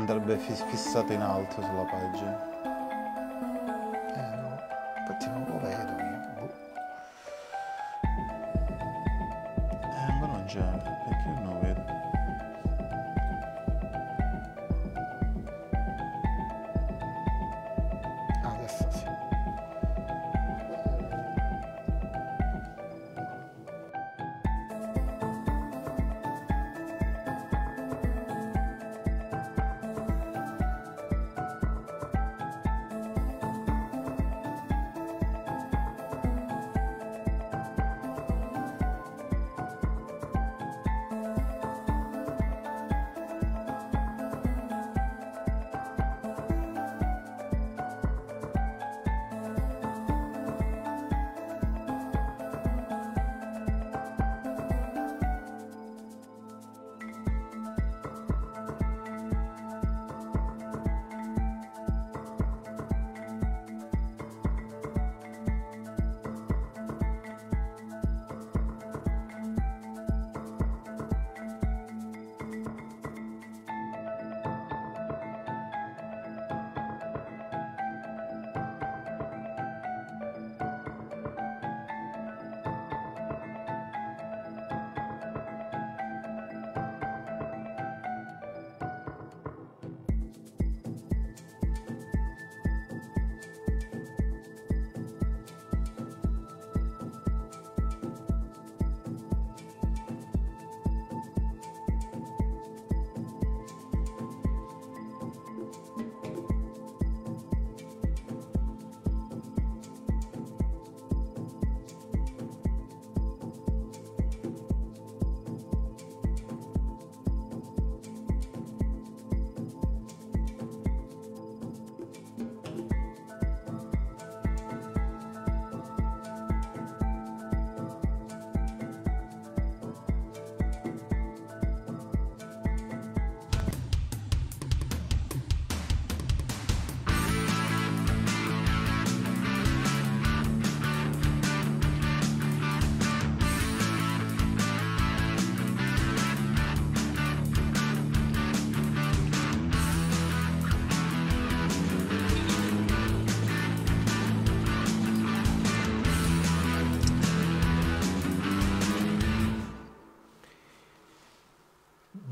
andrebbe fissata in alto sulla pagina. Eh infatti io. non non lo vedo? Boh. Eh,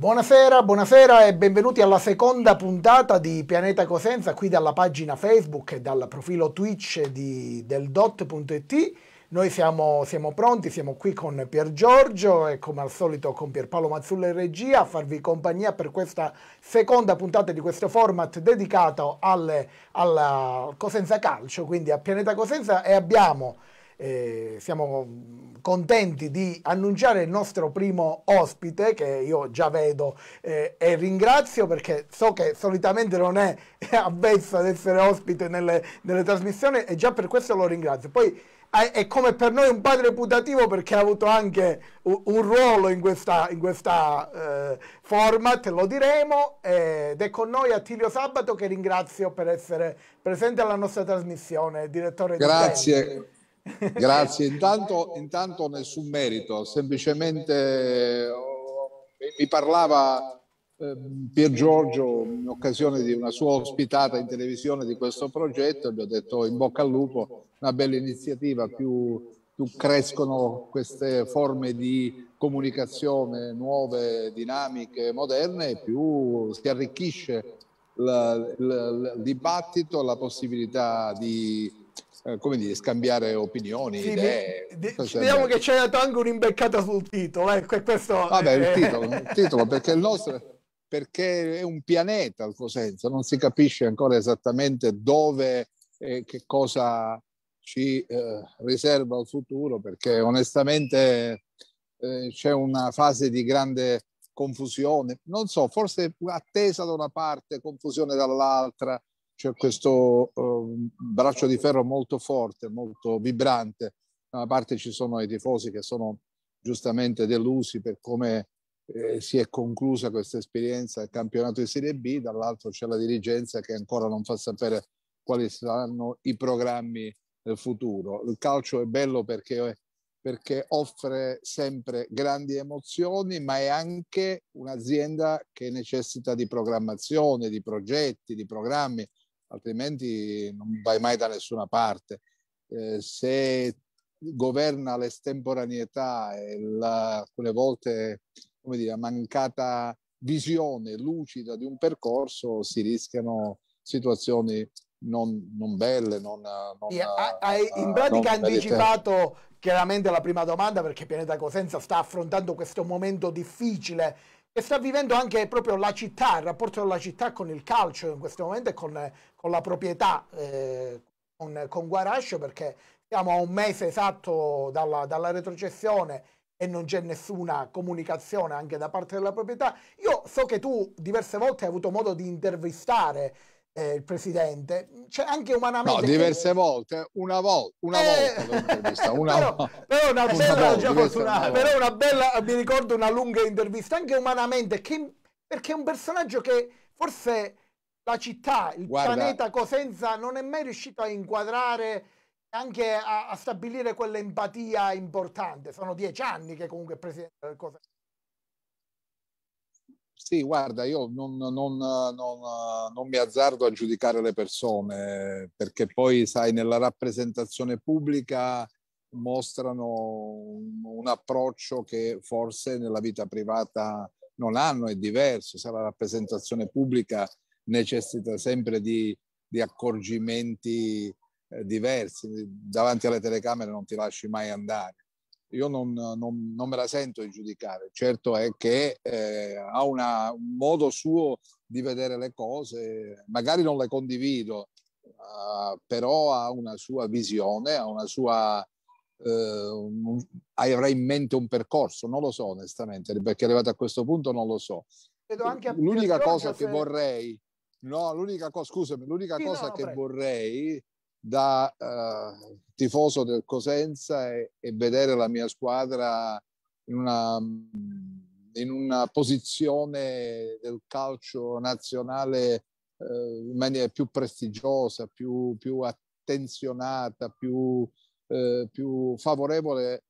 Buonasera, buonasera e benvenuti alla seconda puntata di Pianeta Cosenza qui dalla pagina Facebook e dal profilo Twitch di, del dot.it. Noi siamo, siamo, pronti, siamo qui con Pier Giorgio e come al solito con Pierpaolo Mazzulla in regia a farvi compagnia per questa seconda puntata di questo format dedicato al Cosenza Calcio, quindi a Pianeta Cosenza e abbiamo eh, siamo mm, contenti di annunciare il nostro primo ospite che io già vedo eh, e ringrazio perché so che solitamente non è avvezzo ad essere ospite nelle, nelle trasmissioni e già per questo lo ringrazio. Poi eh, è come per noi un padre putativo perché ha avuto anche un, ruolo in questa, in questa eh, format, lo diremo, ed è con noi Attilio Sabato che ringrazio per essere presente alla nostra trasmissione, direttore Grazie. di... Grazie. Grazie, intanto, intanto nessun merito, semplicemente eh, mi parlava ehm, Pier Giorgio in occasione di una sua ospitata in televisione di questo progetto, gli ho detto oh, in bocca al lupo, una bella iniziativa, più, più crescono queste forme di comunicazione nuove, dinamiche, moderne, più si arricchisce il dibattito, la possibilità di eh, come dire, scambiare opinioni, sì, idee. Di, vediamo che c'è dato anche un'imbeccata sul titolo. Eh, questo, Vabbè, il titolo, il titolo, perché il nostro perché è un pianeta al Cosenza, non si capisce ancora esattamente dove e che cosa ci eh, riserva il futuro, perché onestamente eh, c'è una fase di grande confusione, non so, forse attesa da una parte, confusione dall'altra, c'è questo ehm, braccio di ferro molto forte, molto vibrante. Da una parte ci sono i tifosi che sono giustamente delusi per come eh, si è conclusa questa esperienza del campionato di Serie B, dall'altro c'è la dirigenza che ancora non fa sapere quali saranno i programmi del eh, futuro. Il calcio è bello perché, perché offre sempre grandi emozioni, ma è anche un'azienda che necessita di programmazione, di progetti, di programmi altrimenti non vai mai da nessuna parte. Eh, se governa l'estemporaneità e la, alcune volte come dire, mancata visione lucida di un percorso, si rischiano situazioni non, non belle. Non, non yeah, a, in pratica anticipato chiaramente la prima domanda perché Pianeta Cosenza sta affrontando questo momento difficile che sta vivendo anche proprio la città, il rapporto della città con il calcio in questo momento e con, con la proprietà, eh, con, con Guarascio, perché siamo a un mese esatto dalla, dalla retrocessione e non c'è nessuna comunicazione anche da parte della proprietà. Io so che tu diverse volte hai avuto modo di intervistare eh, il presidente, cioè anche umanamente... No, diverse che... volte, una, vol- una eh... volta, una volta. Però però una bella, mi ricordo una lunga intervista, anche umanamente, che, perché è un personaggio che forse la città, il Guarda, pianeta Cosenza non è mai riuscito a inquadrare anche a, a stabilire quell'empatia importante. Sono dieci anni che comunque è presidente del Cosenza. Sì, guarda, io non, non, non, non, mi azzardo a giudicare le persone, perché poi, sai, nella rappresentazione pubblica mostrano un, un approccio che forse nella vita privata non hanno, è diverso, se la rappresentazione pubblica necessita sempre di, di accorgimenti eh, diversi, davanti alle telecamere non ti lasci mai andare io non, non, non, me la sento di giudicare. Certo è che eh, ha una, un modo suo di vedere le cose, magari non le condivido, uh, però ha una sua visione, ha una sua... Uh, un, avrà in mente un percorso, non lo so onestamente, perché arrivato a questo punto non lo so. L'unica cosa se... che vorrei... No, l'unica cosa, scusami, l'unica sì, cosa no, che prego. vorrei da eh, tifoso del Cosenza e, e, vedere la mia squadra in una, mm, in una posizione del calcio nazionale eh, in maniera più prestigiosa, più, più attenzionata, più, eh, più favorevole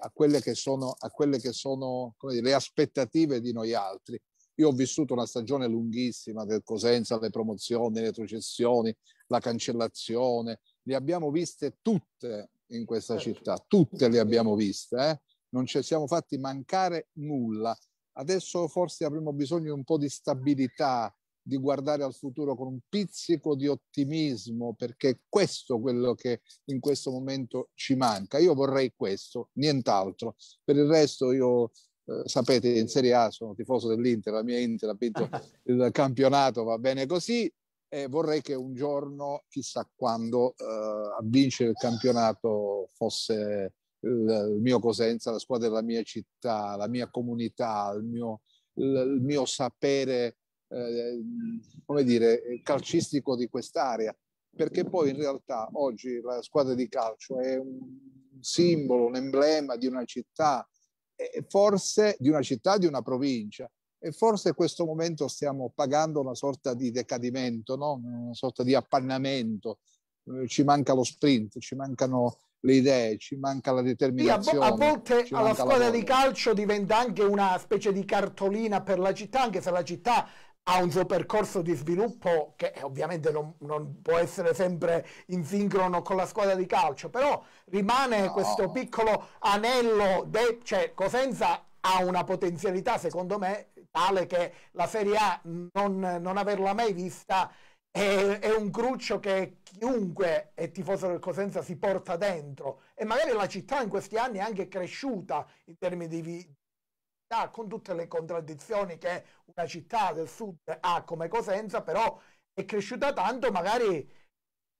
a quelle che sono, quelle che sono dire, le aspettative di noi altri. Io ho vissuto una stagione lunghissima del Cosenza, le promozioni, le retrocessioni, la cancellazione, le abbiamo viste tutte in questa certo. città, tutte le abbiamo viste, eh? non ci siamo fatti mancare nulla. Adesso forse avremo bisogno di un po' di stabilità, di guardare al futuro con un pizzico di ottimismo, perché è questo quello che in questo momento ci manca. Io vorrei questo, nient'altro. Per il resto io eh, sapete, in Serie A sono tifoso dell'Inter, la mia Inter ha vinto il campionato, va bene così, e vorrei che un giorno, chissà quando, eh, a vincere il campionato fosse eh, il mio Cosenza, la squadra della mia città, la mia comunità, il mio, il mio sapere, eh, come dire, calcistico di quest'area. Perché poi in realtà oggi la squadra di calcio è un simbolo, un emblema di una città, forse di una città, di una provincia, e forse in questo momento stiamo pagando una sorta di decadimento, no? una sorta di appannamento. Eh, ci manca lo sprint, ci mancano le idee, ci manca la determinazione. Sì, a, volte alla squadra di calcio diventa anche una specie di cartolina per la città, anche se la città ha un suo percorso di sviluppo che eh, ovviamente non, non può essere sempre in sincrono con la squadra di calcio, però rimane no. questo piccolo anello, de, cioè Cosenza ha una potenzialità secondo me tale che la Serie A non, non averla mai vista è, è, un cruccio che chiunque è tifoso del Cosenza si porta dentro e magari la città in questi anni è anche cresciuta in termini di vita ah, con tutte le contraddizioni che una città del sud ha come Cosenza però è cresciuta tanto magari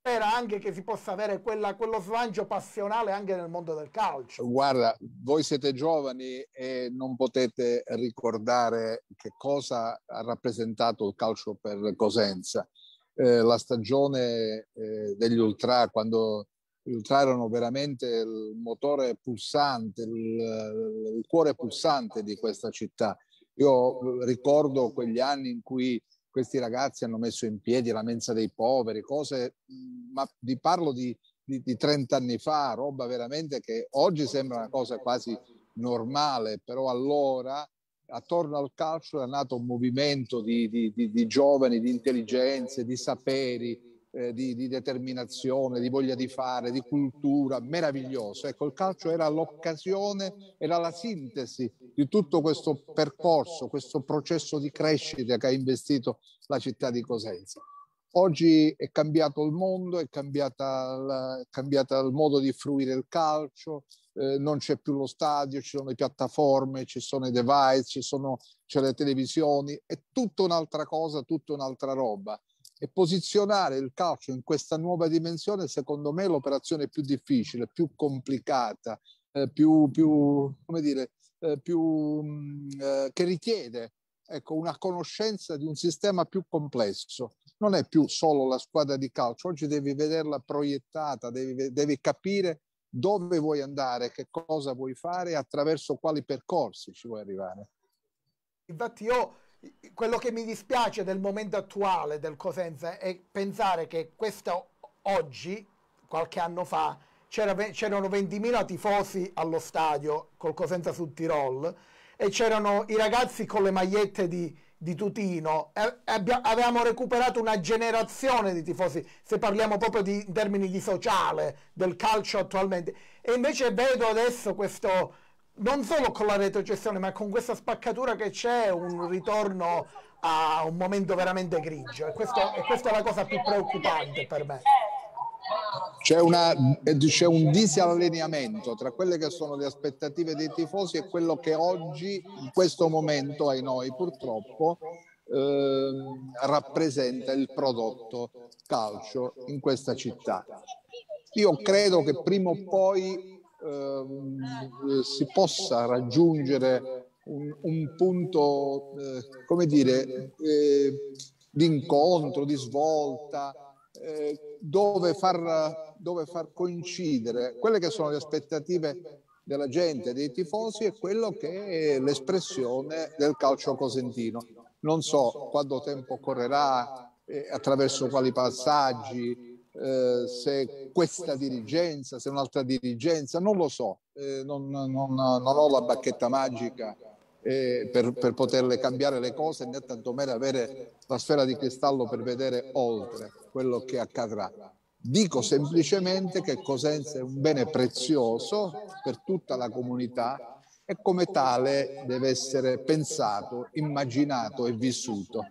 spera anche che si possa avere quella, quello slancio passionale anche nel mondo del calcio. Guarda, voi siete giovani e non potete ricordare che cosa ha rappresentato il calcio per Cosenza. Eh, la stagione eh, degli Ultra, quando gli Ultra erano veramente il motore pulsante, il, il cuore pulsante di questa città. Io ricordo quegli anni in cui questi ragazzi hanno messo in piedi la mensa dei poveri, cose, ma vi parlo di, di, di 30 anni fa, roba veramente che oggi sembra una cosa quasi normale, però allora attorno al calcio è nato un movimento di, di, di, di, giovani, di intelligenze, di saperi, eh, di, di, determinazione, di voglia di fare, di cultura, meraviglioso. Ecco, il calcio era l'occasione, era la sintesi di tutto questo percorso, questo processo di crescita che ha investito la città di Cosenza. Oggi è cambiato il mondo, è cambiato il modo di fruire il calcio, eh, non c'è più lo stadio, ci sono le piattaforme, ci sono i device, ci sono, c'è le televisioni, è tutta un'altra cosa, tutta un'altra roba e posizionare il calcio in questa nuova dimensione, secondo me, è l'operazione più difficile, più complicata, eh, più, più, come dire, eh, più, mm, eh, che richiede ecco, una conoscenza di un sistema più complesso. Non è più solo la squadra di calcio, oggi devi vederla proiettata, devi, devi capire dove vuoi andare, che cosa vuoi fare e attraverso quali percorsi ci vuoi arrivare. Infatti io quello che mi dispiace del momento attuale del Cosenza è pensare che questo oggi, qualche anno fa, c'erano 20.000 tifosi allo stadio col Cosenza sul Tirol e c'erano i ragazzi con le magliette di, di Tutino. E, abbia, avevamo recuperato una generazione di tifosi, se parliamo proprio di, in termini di sociale, del calcio attualmente. E invece vedo adesso questo non solo con la retrocessione, ma con questa spaccatura che c'è, un ritorno a un momento veramente grigio. E, questo, e questa è la cosa più preoccupante per me. C'è, una, c'è, un disallineamento tra quelle che sono le aspettative dei tifosi e quello che oggi, in questo momento, ai noi purtroppo, eh, rappresenta il prodotto calcio in questa città. Io credo che prima o poi Ehm, si possa raggiungere un, un punto, eh, come dire, eh, di incontro, di svolta, eh, dove far, dove, far, coincidere quelle che sono le aspettative della gente, dei tifosi e quello che è l'espressione del calcio cosentino. Non so quanto tempo correrà, eh, attraverso quali passaggi, eh, se questa dirigenza, se un'altra dirigenza, non lo so, eh, non, non, non, ho la bacchetta magica eh, per, per, poterle cambiare le cose né tantomeno avere la sfera di cristallo per vedere oltre quello che accadrà. Dico semplicemente che Cosenza è un bene prezioso per tutta la comunità e come tale deve essere pensato, immaginato e vissuto.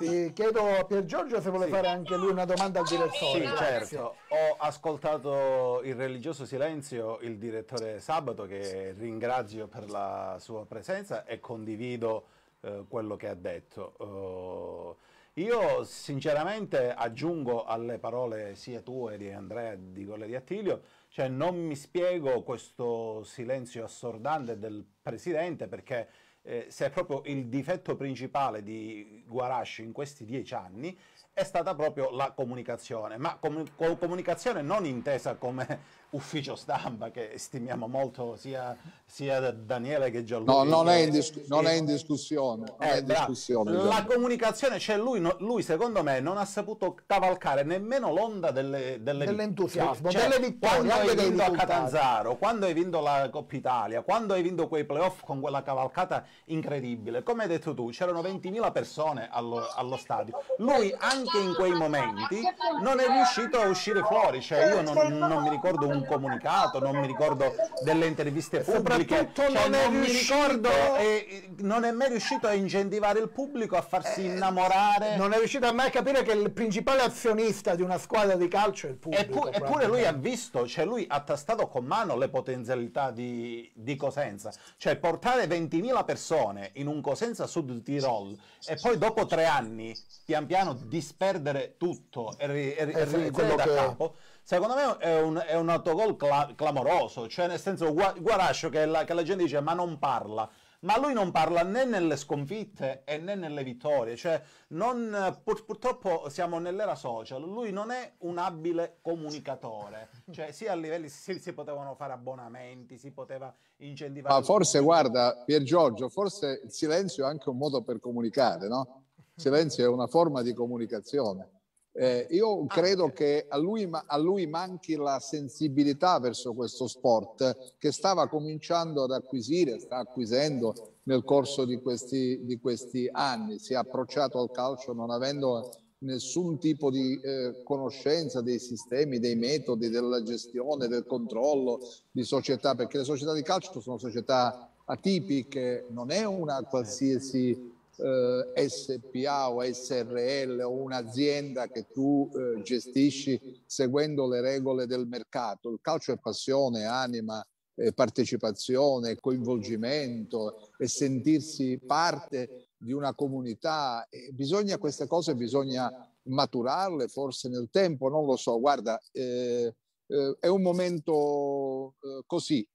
Sì, chiedo a Pier Giorgio se vuole sì. fare anche lui una domanda al direttore. Sì, certo. Ho ascoltato il religioso silenzio, il direttore Sabato, che ringrazio per la sua presenza e condivido eh, quello che ha detto. Uh, io sinceramente aggiungo alle parole sia tue di Andrea di quelle di Attilio, cioè non mi spiego questo silenzio assordante del Presidente perché eh, se proprio il difetto principale di Guarasci in questi dieci anni è stata proprio la comunicazione, ma com comunicazione non intesa come ufficio stampa che stimiamo molto sia, sia Daniele che Gianluca. No, non, è in, discu- non è in discussione. Eh, è in eh, discussione la comunicazione, cioè lui, no, lui, secondo me non ha saputo cavalcare nemmeno l'onda delle, delle, dell'entusiasmo, cioè, delle vittorie. Quando hai vinto a Catanzaro, quando hai vinto la Coppa Italia, quando hai vinto quei playoff con quella cavalcata incredibile, come hai detto tu, c'erano 20.000 persone allo, allo stadio. Lui anche in quei momenti non è riuscito a uscire fuori, cioè io non, non mi ricordo un un comunicato, non mi ricordo delle interviste pubbliche, cioè non, non mi ricordo e non è mai riuscito a incentivare il pubblico a farsi eh, innamorare. Non è riuscito a mai capire che il principale azionista di una squadra di calcio è il pubblico. eppure lui ha visto, cioè lui ha tastato con mano le potenzialità di, di Cosenza, cioè portare 20.000 persone in un Cosenza Sud Tirol e poi dopo tre anni pian piano disperdere tutto e, ri, e, ri, esatto. e, e quello da che... capo secondo me è un, è un autogol cla- clamoroso, cioè nel senso Guarascio che la, che la gente dice ma non parla, ma lui non parla né nelle sconfitte né nelle vittorie, cioè non, pur, purtroppo siamo nell'era social, lui non è un abile comunicatore, cioè sia a livelli si, si potevano fare abbonamenti, si poteva incentivare... Ma forse guarda Pier Giorgio, forse il silenzio è anche un modo per comunicare, no? silenzio è una forma di comunicazione. Eh, io ah, credo che a lui, a lui, manchi la sensibilità verso questo sport che stava cominciando ad acquisire, sta acquisendo nel corso di questi, di questi anni. Si è approcciato al calcio non avendo nessun tipo di eh, conoscenza dei sistemi, dei metodi, della gestione, del controllo di società, perché le società di calcio sono società atipiche, non è una qualsiasi eh, SPA o SRL o un'azienda che tu eh, gestisci seguendo le regole del mercato. Il calcio è passione, anima, eh, partecipazione, coinvolgimento e sentirsi parte di una comunità. E bisogna queste cose, bisogna maturarle forse nel tempo, non lo so. Guarda, eh, eh, è un momento eh, così,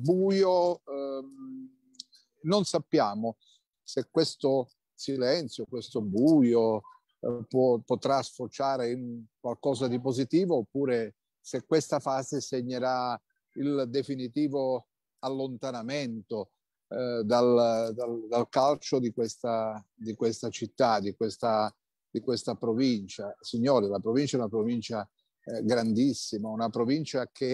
buio, ehm, non sappiamo se questo silenzio, questo buio eh, può, potrà sfociare in qualcosa di positivo oppure se questa fase segnerà il definitivo allontanamento eh, dal, dal, dal, calcio di questa, di questa città, di questa, di questa provincia. Signore, la provincia è una provincia eh, grandissima, una provincia che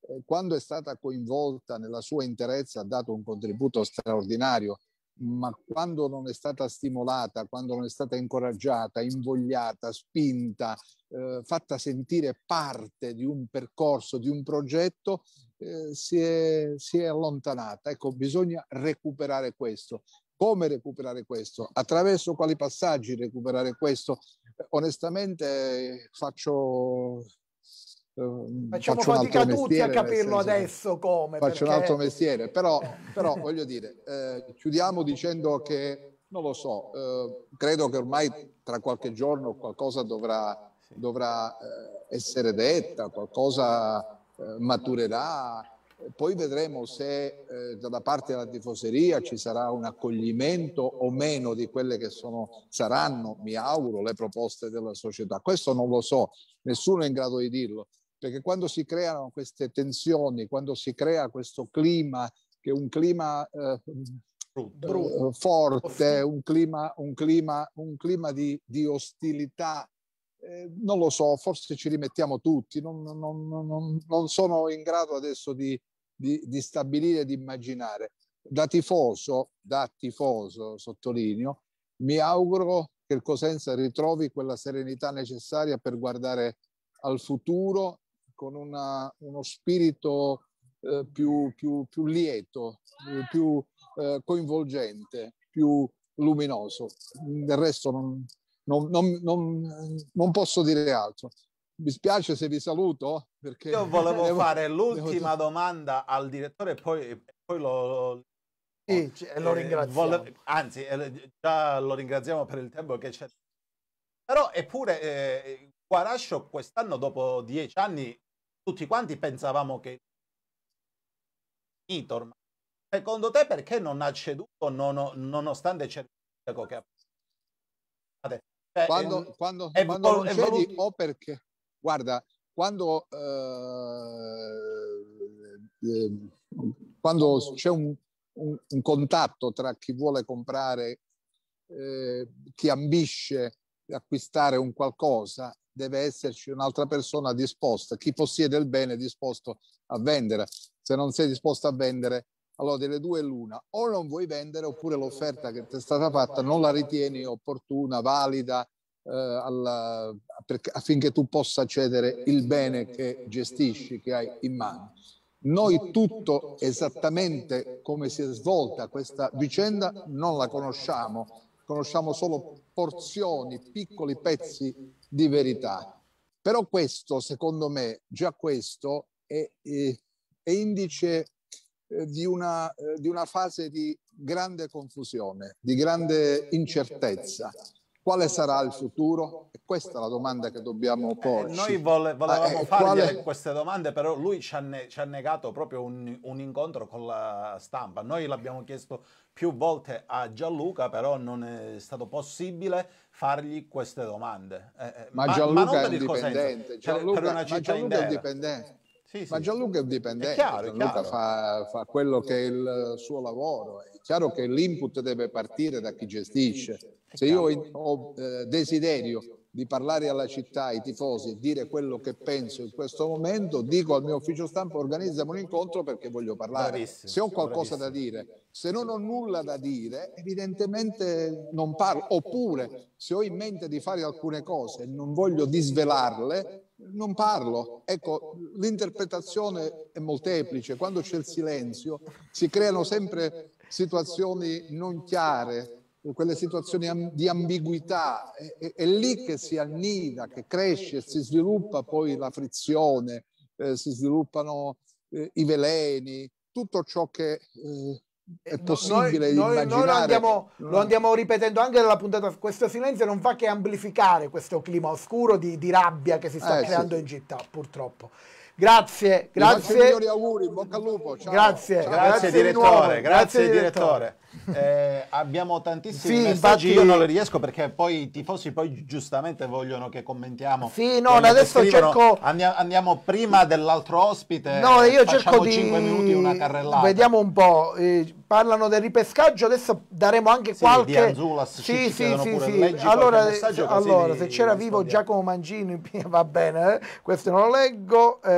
eh, quando è stata coinvolta nella sua interezza ha dato un contributo straordinario ma quando non è stata stimolata, quando non è stata incoraggiata, invogliata, spinta, eh, fatta sentire parte di un percorso, di un progetto, eh, si, è, si è allontanata. Ecco, bisogna recuperare questo. Come recuperare questo? Attraverso quali passaggi recuperare questo? Eh, onestamente eh, faccio Ehm, Facciamo fatica tutti a capirlo adesso come. Faccio perché... un altro mestiere, però, però voglio dire, eh, chiudiamo dicendo che, non lo so, eh, credo che ormai tra qualche giorno qualcosa dovrà, dovrà eh, essere detta, qualcosa eh, maturerà, poi vedremo se eh, da parte della tifoseria ci sarà un accoglimento o meno di quelle che sono, saranno, mi auguro, le proposte della società. Questo non lo so, nessuno è in grado di dirlo perché quando si creano queste tensioni, quando si crea questo clima, che è un clima eh, Brutto. Eh, forte, un clima, un clima, un clima di, di, ostilità. Eh, non lo so, forse ci rimettiamo tutti, non, non, non, non sono in grado adesso di, di, di, stabilire, di immaginare. Da tifoso, da tifoso, sottolineo, mi auguro che il Cosenza ritrovi quella serenità necessaria per guardare al futuro con una, uno spirito eh, più, più, più, lieto, eh, più eh, coinvolgente, più luminoso. Del resto non, non, non, non, posso dire altro. Mi spiace se vi saluto perché... Io volevo devo, fare l'ultima devo... domanda al direttore e poi, poi lo, sì, lo eh, ringraziamo. Eh, anzi, già lo ringraziamo per il tempo che c'è. Però eppure eh, Guarascio quest'anno, dopo dieci anni, tutti quanti pensavamo che finito ormai. Secondo te perché non ha ceduto non, nonostante c'è il sindaco che ha cioè, ehm, quando, è, quando, è, quando vol- non cedi voluti... o perché guarda quando, eh, eh, quando c'è un, un, un, contatto tra chi vuole comprare eh, chi ambisce acquistare un qualcosa deve esserci un'altra persona disposta, chi possiede il bene è disposto a vendere. Se non sei disposto a vendere, allora delle due l'una, o non vuoi vendere oppure l'offerta che ti è stata fatta non la ritieni opportuna, valida, eh, alla, perché, affinché tu possa cedere il bene che gestisci, che hai in mano. Noi tutto esattamente come si è svolta questa vicenda non la conosciamo, conosciamo solo porzioni, piccoli pezzi di verità. Però questo, secondo me, già questo è, è, è indice eh, di una, eh, di una fase di grande confusione, di grande incertezza. Quale sarà il futuro? E questa è la domanda che dobbiamo eh, porci. Eh, noi vole, volevamo eh, fargli quale... queste domande, però lui ci ha, ne, ci ha negato proprio un, un, incontro con la stampa. Noi l'abbiamo chiesto più volte a Gianluca, però non è stato possibile fargli queste domande. Eh, eh ma, ma Gianluca ma è dipendente. Gianluca, per, una città Gianluca indera. è indipendente. Sì, Ma Gianluca è un dipendente, è chiaro, Gianluca è fa, fa, quello che è il suo lavoro. È chiaro che l'input deve partire da chi gestisce. Se io ho eh, desiderio di parlare alla città, ai tifosi, dire quello che penso in questo momento, dico al mio ufficio stampa organizziamo un incontro perché voglio parlare. Bravissimo, se ho qualcosa bravissimo. da dire, se non ho nulla da dire, evidentemente non parlo. Oppure se ho in mente di fare alcune cose e non voglio disvelarle, non parlo. Ecco, l'interpretazione è molteplice. Quando c'è il silenzio si creano sempre situazioni non chiare, quelle situazioni di ambiguità. È, è lì che si annida, che cresce, si sviluppa poi la frizione, eh, si sviluppano eh, i veleni, tutto ciò che eh, è possibile noi, immaginare... Noi lo, andiamo, lo andiamo, ripetendo anche nella puntata, questo silenzio non fa che amplificare questo clima oscuro di, di rabbia che si sta eh, creando sì. in città, purtroppo. Grazie, grazie. Migliori auguri, bocca al lupo. Ciao. Grazie, ciao. Grazie, grazie, direttore, grazie, direttore. Eh, abbiamo tantissimi sì, messaggi, infatti... io non le riesco perché poi i tifosi poi giustamente vogliono che commentiamo. Sì, no, adesso cerco... Andiamo, andiamo, prima dell'altro ospite. No, io cerco di... 5 minuti una carrellata. Vediamo un po', eh, parlano del ripescaggio, adesso daremo anche sì, qualche... Di Anzulas, sì, ci, sì, ci sì, sì. Allora, allora se c'era vivo Giacomo Mangini, va bene, eh? questo non lo leggo. Eh,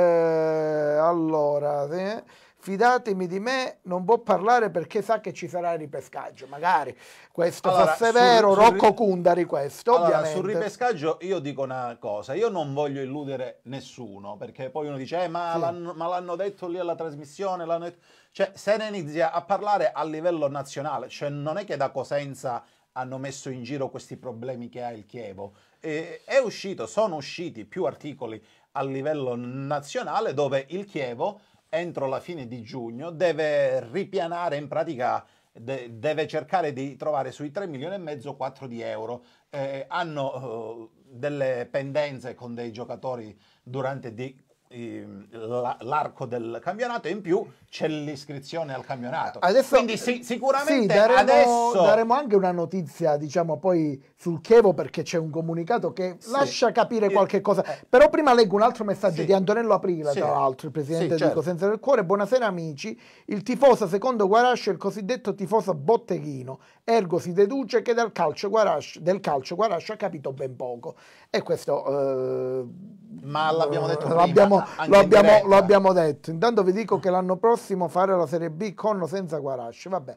allora... Sì fidatemi di me, non può parlare perché sa che ci sarà il ripescaggio. Magari questo allora, fosse sul, vero, sul, Rocco Kundari questo, allora, ovviamente. Sul ripescaggio io dico una cosa, io non voglio illudere nessuno, perché poi uno dice, eh, ma, sì. l'hanno, ma l'hanno detto lì alla trasmissione, l'hanno detto... Cioè, se ne inizia a parlare a livello nazionale, cioè non è che da Cosenza hanno messo in giro questi problemi che ha il Chievo. E, è uscito, sono usciti più articoli a livello nazionale dove il Chievo entro la fine di giugno, deve ripianare in pratica deve cercare di trovare sui 3 milioni e mezzo 4 di euro. Eh, hanno eh, delle pendenze con dei giocatori durante di Ehm, l'arco del campionato e in più c'è l'iscrizione al campionato. Adesso, Quindi sì, sicuramente sì, daremo, adesso... daremo anche una notizia, diciamo, poi sul Chievo perché c'è un comunicato che sì. lascia capire qualche cosa. Però prima leggo un altro messaggio sì. di Antonello Aprila, tra l'altro, il presidente certo. di Cosenza del Cuore. Buonasera amici, il tifoso secondo Guarascio è il cosiddetto tifoso botteghino, ergo si deduce che dal calcio Guarascio, del calcio Guarascio ha capito ben poco. E questo... Eh, ma l'abbiamo detto prima, l'abbiamo, l'abbiamo, l'abbiamo, detto. Intanto vi dico che l'anno prossimo fare la Serie B con o senza Guarasci. Vabbè,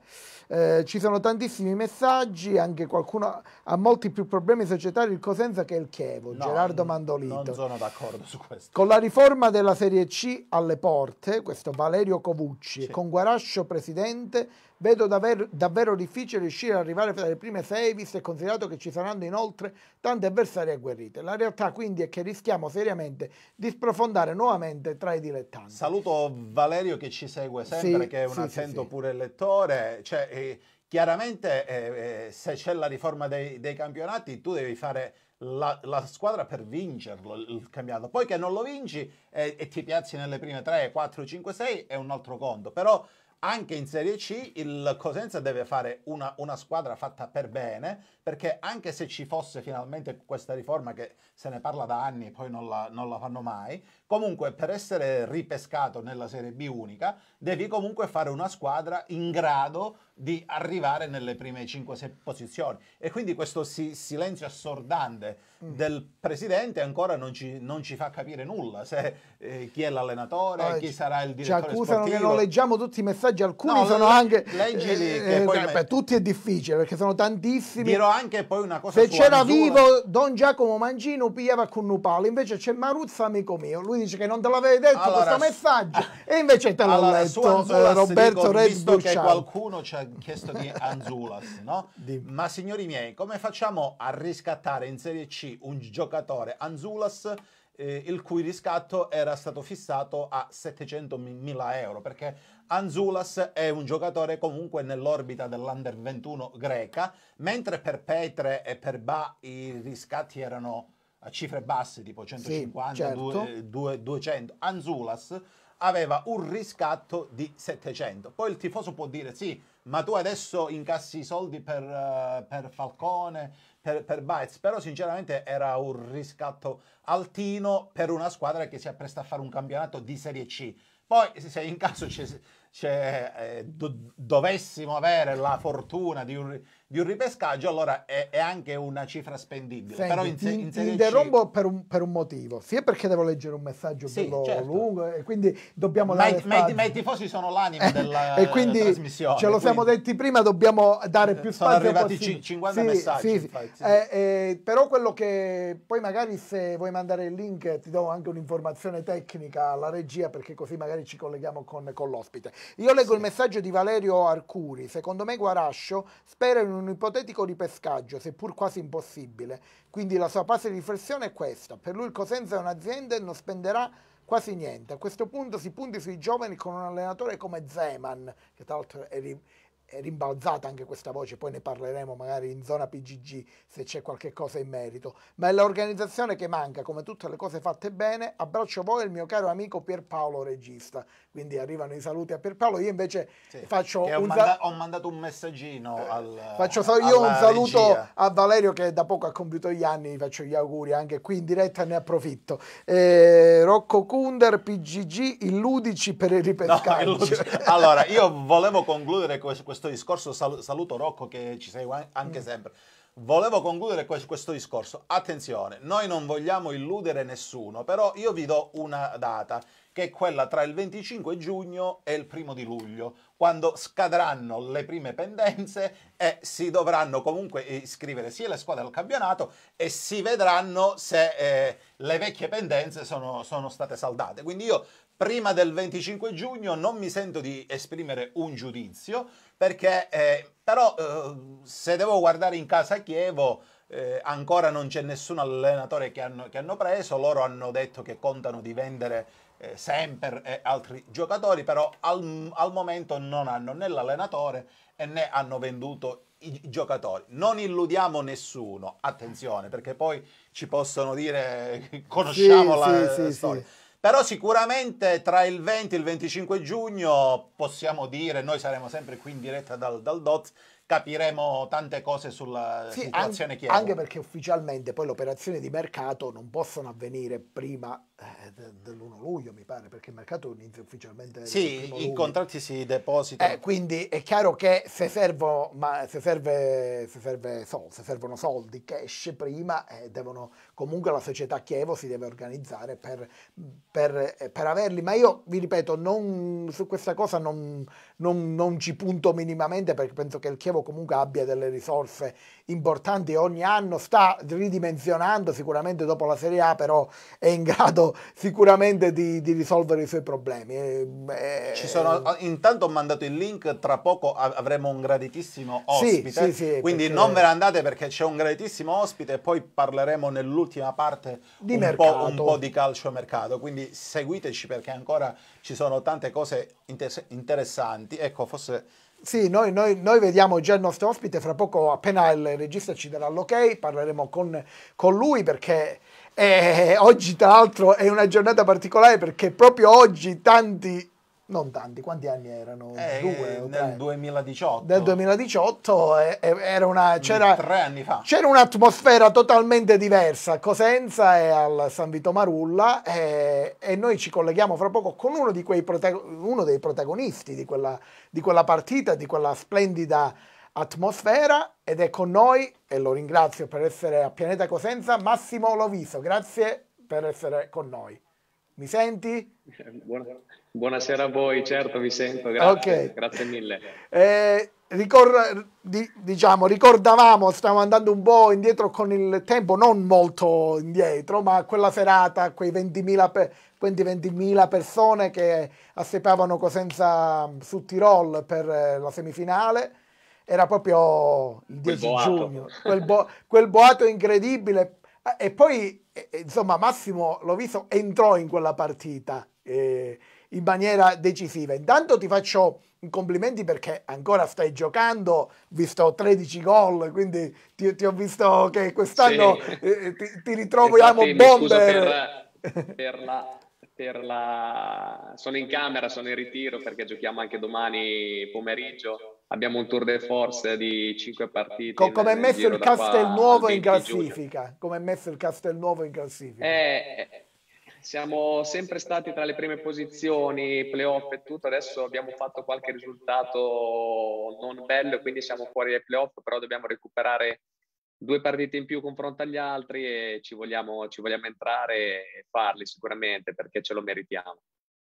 eh, ci sono tantissimi messaggi, anche qualcuno ha molti più problemi societari il Cosenza che il Chievo, no, Gerardo Mandolito. Non sono d'accordo su questo. Con la riforma della Serie C alle porte, questo Valerio Covucci, sì. con Guarascio presidente, Vedo davvero, davvero difficile riuscire ad arrivare tra le prime sei, visto e considerato che ci saranno inoltre tanti avversari agguerriti. La realtà quindi è che rischiamo seriamente di sprofondare nuovamente tra i dilettanti. Saluto Valerio che ci segue sempre, sì, che è un sì, attento sì, pure lettore. Cioè, eh, chiaramente eh, eh, se c'è la riforma dei, dei campionati tu devi fare... La, la, squadra per vincerlo il cambiato, Poi che non lo vinci eh, e, ti piazzi nelle prime 3, 4, 5, 6 è un altro conto. Però anche in Serie C il Cosenza deve fare una, una, squadra fatta per bene, perché anche se ci fosse finalmente questa riforma che se ne parla da anni e poi non la, non la fanno mai, Comunque, per essere ripescato nella Serie B unica, devi comunque fare una squadra in grado di arrivare nelle prime 5-6 posizioni. E quindi questo si- silenzio assordante mm. del presidente ancora non ci, non ci fa capire nulla. Se, eh, chi è l'allenatore, eh, chi sarà il direttore sportivo. Ci accusano sportivo. che non leggiamo tutti i messaggi, alcuni no, sono le, anche... Leggili, eh, beh, tutti è difficile perché sono tantissimi. Dirò anche poi una cosa Se c'era misura. vivo Don Giacomo Mangino pigliava con Nupale, invece c'è Maruzza, amico mio, lui lui dice che non te l'avevi detto allora, questo messaggio e invece te l'ho allora, letto Anzulas, eh, Roberto Redbull visto che qualcuno ci ha chiesto di Anzulas no? ma signori miei come facciamo a riscattare in Serie C un giocatore Anzulas eh, il cui riscatto era stato fissato a 700 mila euro perché Anzulas è un giocatore comunque nell'orbita dell'Under 21 greca mentre per Petre e per Ba i riscatti erano a cifre basse, tipo 150, sì, certo. 2, 2, 200, Anzulas aveva un riscatto di 700. Poi il tifoso può dire sì, ma tu adesso incassi i soldi per, uh, per Falcone, per, per Bites, però sinceramente era un riscatto altino per una squadra che si appresta a fare un campionato di Serie C. Poi se in caso c'è, c'è, eh, do, dovessimo avere la fortuna di un di un ripescaggio, allora è, è anche una cifra spendibile. Senti, Però in, se, in ti, interrompo per un, per un, motivo, sia perché devo leggere un messaggio sì, bello certo. lungo e quindi dobbiamo ma, dare ma, ma, i tifosi sono l'anima eh, della e quindi trasmissione. Ce lo siamo detti prima, dobbiamo dare più sono spazio. Sono arrivati possibile. 50 sì, messaggi. Sì, infatti, eh, eh, però quello che poi magari se vuoi mandare il link ti do anche un'informazione tecnica alla regia perché così magari ci colleghiamo con, con l'ospite. Io leggo il messaggio di Valerio Arcuri, secondo me Guarascio spera in un ipotetico ripescaggio, seppur quasi impossibile. Quindi la sua fase di riflessione è questa. Per lui il Cosenza è un'azienda e non spenderà quasi niente. A questo punto si punti sui giovani con un allenatore come Zeman, che tra l'altro è, ri- è rimbalzata anche questa voce, poi ne parleremo magari in zona PGG se c'è qualche cosa in merito, ma è l'organizzazione che manca, come tutte le cose fatte bene, abbraccio voi il mio caro amico Pierpaolo Regista, quindi arrivano i saluti a Pierpaolo. Io invece sì, faccio un ho, manda ho, mandato un messaggino eh, al, faccio io un saluto regia. a Valerio che da poco ha compiuto gli anni, gli faccio gli auguri anche qui in diretta, ne approfitto. Eh, Rocco Kunder, PGG, illudici per il ripescaggio. No, allora, io volevo concludere questo discorso, saluto Rocco che ci sei anche mm. sempre. Volevo concludere questo discorso. Attenzione, noi non vogliamo illudere nessuno, però io vi do una data che è quella tra il 25 giugno e il primo di luglio, quando scadranno le prime pendenze e si dovranno comunque iscrivere sia le squadre al campionato e si vedranno se eh, le vecchie pendenze sono, sono state saldate. Quindi io prima del 25 giugno non mi sento di esprimere un giudizio, perché eh, però eh, se devo guardare in casa Chievo... Eh, ancora non c'è nessun allenatore che hanno, che hanno, preso, loro hanno detto che contano di vendere eh, Semper e altri giocatori, però al, al momento non hanno né l'allenatore né hanno venduto i giocatori. Non illudiamo nessuno, attenzione, perché poi ci possono dire eh, conosciamo sì, la, sì, la sì, storia. Però sicuramente tra il 20 e il 25 giugno possiamo dire, noi saremo sempre qui in diretta dal, dal DOT, capiremo tante cose sulla situazione anche, Chievo. Anche perché ufficialmente poi le operazioni di mercato non possono avvenire prima eh, dell'1 luglio, mi pare, perché il mercato inizia ufficialmente. Sì, i contratti si depositano. Eh, quindi è chiaro che se, servo, ma se, serve, se, serve sol, se servono soldi, cash prima, eh, devono, comunque la società Chievo si deve organizzare per, per, eh, per averli. Ma io vi ripeto, non, su questa cosa non, non, non, ci punto minimamente perché penso che il Chievo comunque abbia delle risorse importanti ogni anno, sta ridimensionando sicuramente dopo la Serie A, però è in grado sicuramente di, di risolvere i suoi problemi. E, eh, Ci Sono, eh, intanto ho mandato il link, tra poco avremo un graditissimo ospite, sì, sì, sì, quindi perché... non ve ne andate perché c'è un graditissimo ospite e poi parleremo nell'ultima parte di un, po', un po' di calcio mercato, quindi seguiteci perché ancora ci sono tante cose inter interessanti. Ecco, forse sì, noi, noi, noi, vediamo già il nostro ospite, fra poco appena il regista ci darà l'ok, parleremo con, con lui perché eh, oggi tra l'altro è una giornata particolare perché proprio oggi tanti non tanti, quanti anni erano? Eh, Due, nel 2018. Nel 2018 eh, eh, era una, c'era, tre anni fa. c'era un'atmosfera totalmente diversa a Cosenza e al San Vito Marulla eh, e, noi ci colleghiamo fra poco con uno, protago- uno dei protagonisti di quella, di quella partita, di quella splendida atmosfera ed è con noi, e lo ringrazio per essere a Pianeta Cosenza, Massimo Loviso, grazie per essere con noi. Mi senti? Buonasera. Buonasera a voi, certo vi sento, grazie, okay. grazie mille. Eh, ricor di, diciamo, ricordavamo, stiamo andando un po' indietro con il tempo, non molto indietro, ma quella serata, quei 20.000, per, 20 persone che assepavano Cosenza mm, su Tirol per eh, la semifinale, era proprio il 10 quel giugno, quel, bo quel boato incredibile. Eh, e poi, eh, insomma, Massimo, l'ho visto, entrò in quella partita. E in maniera decisiva. Intanto ti faccio i complimenti perché ancora stai giocando, visto 13 gol, quindi ti, ti ho visto che quest'anno sì. eh, eh ti, ti, ritroviamo Infatti, bomber. Per, per, la, per la... Sono in camera, sono in ritiro perché giochiamo anche domani pomeriggio. Abbiamo un tour de force di 5 partite. Co- come è messo il Castelnuovo in classifica? Come è messo il Castelnuovo in classifica? Eh, siamo sempre stati tra le prime posizioni, playoff e tutto, adesso abbiamo fatto qualche risultato non bello, quindi siamo fuori dai playoff, però dobbiamo recuperare due partite in più confronto agli altri e ci vogliamo, ci vogliamo entrare e farli sicuramente perché ce lo meritiamo.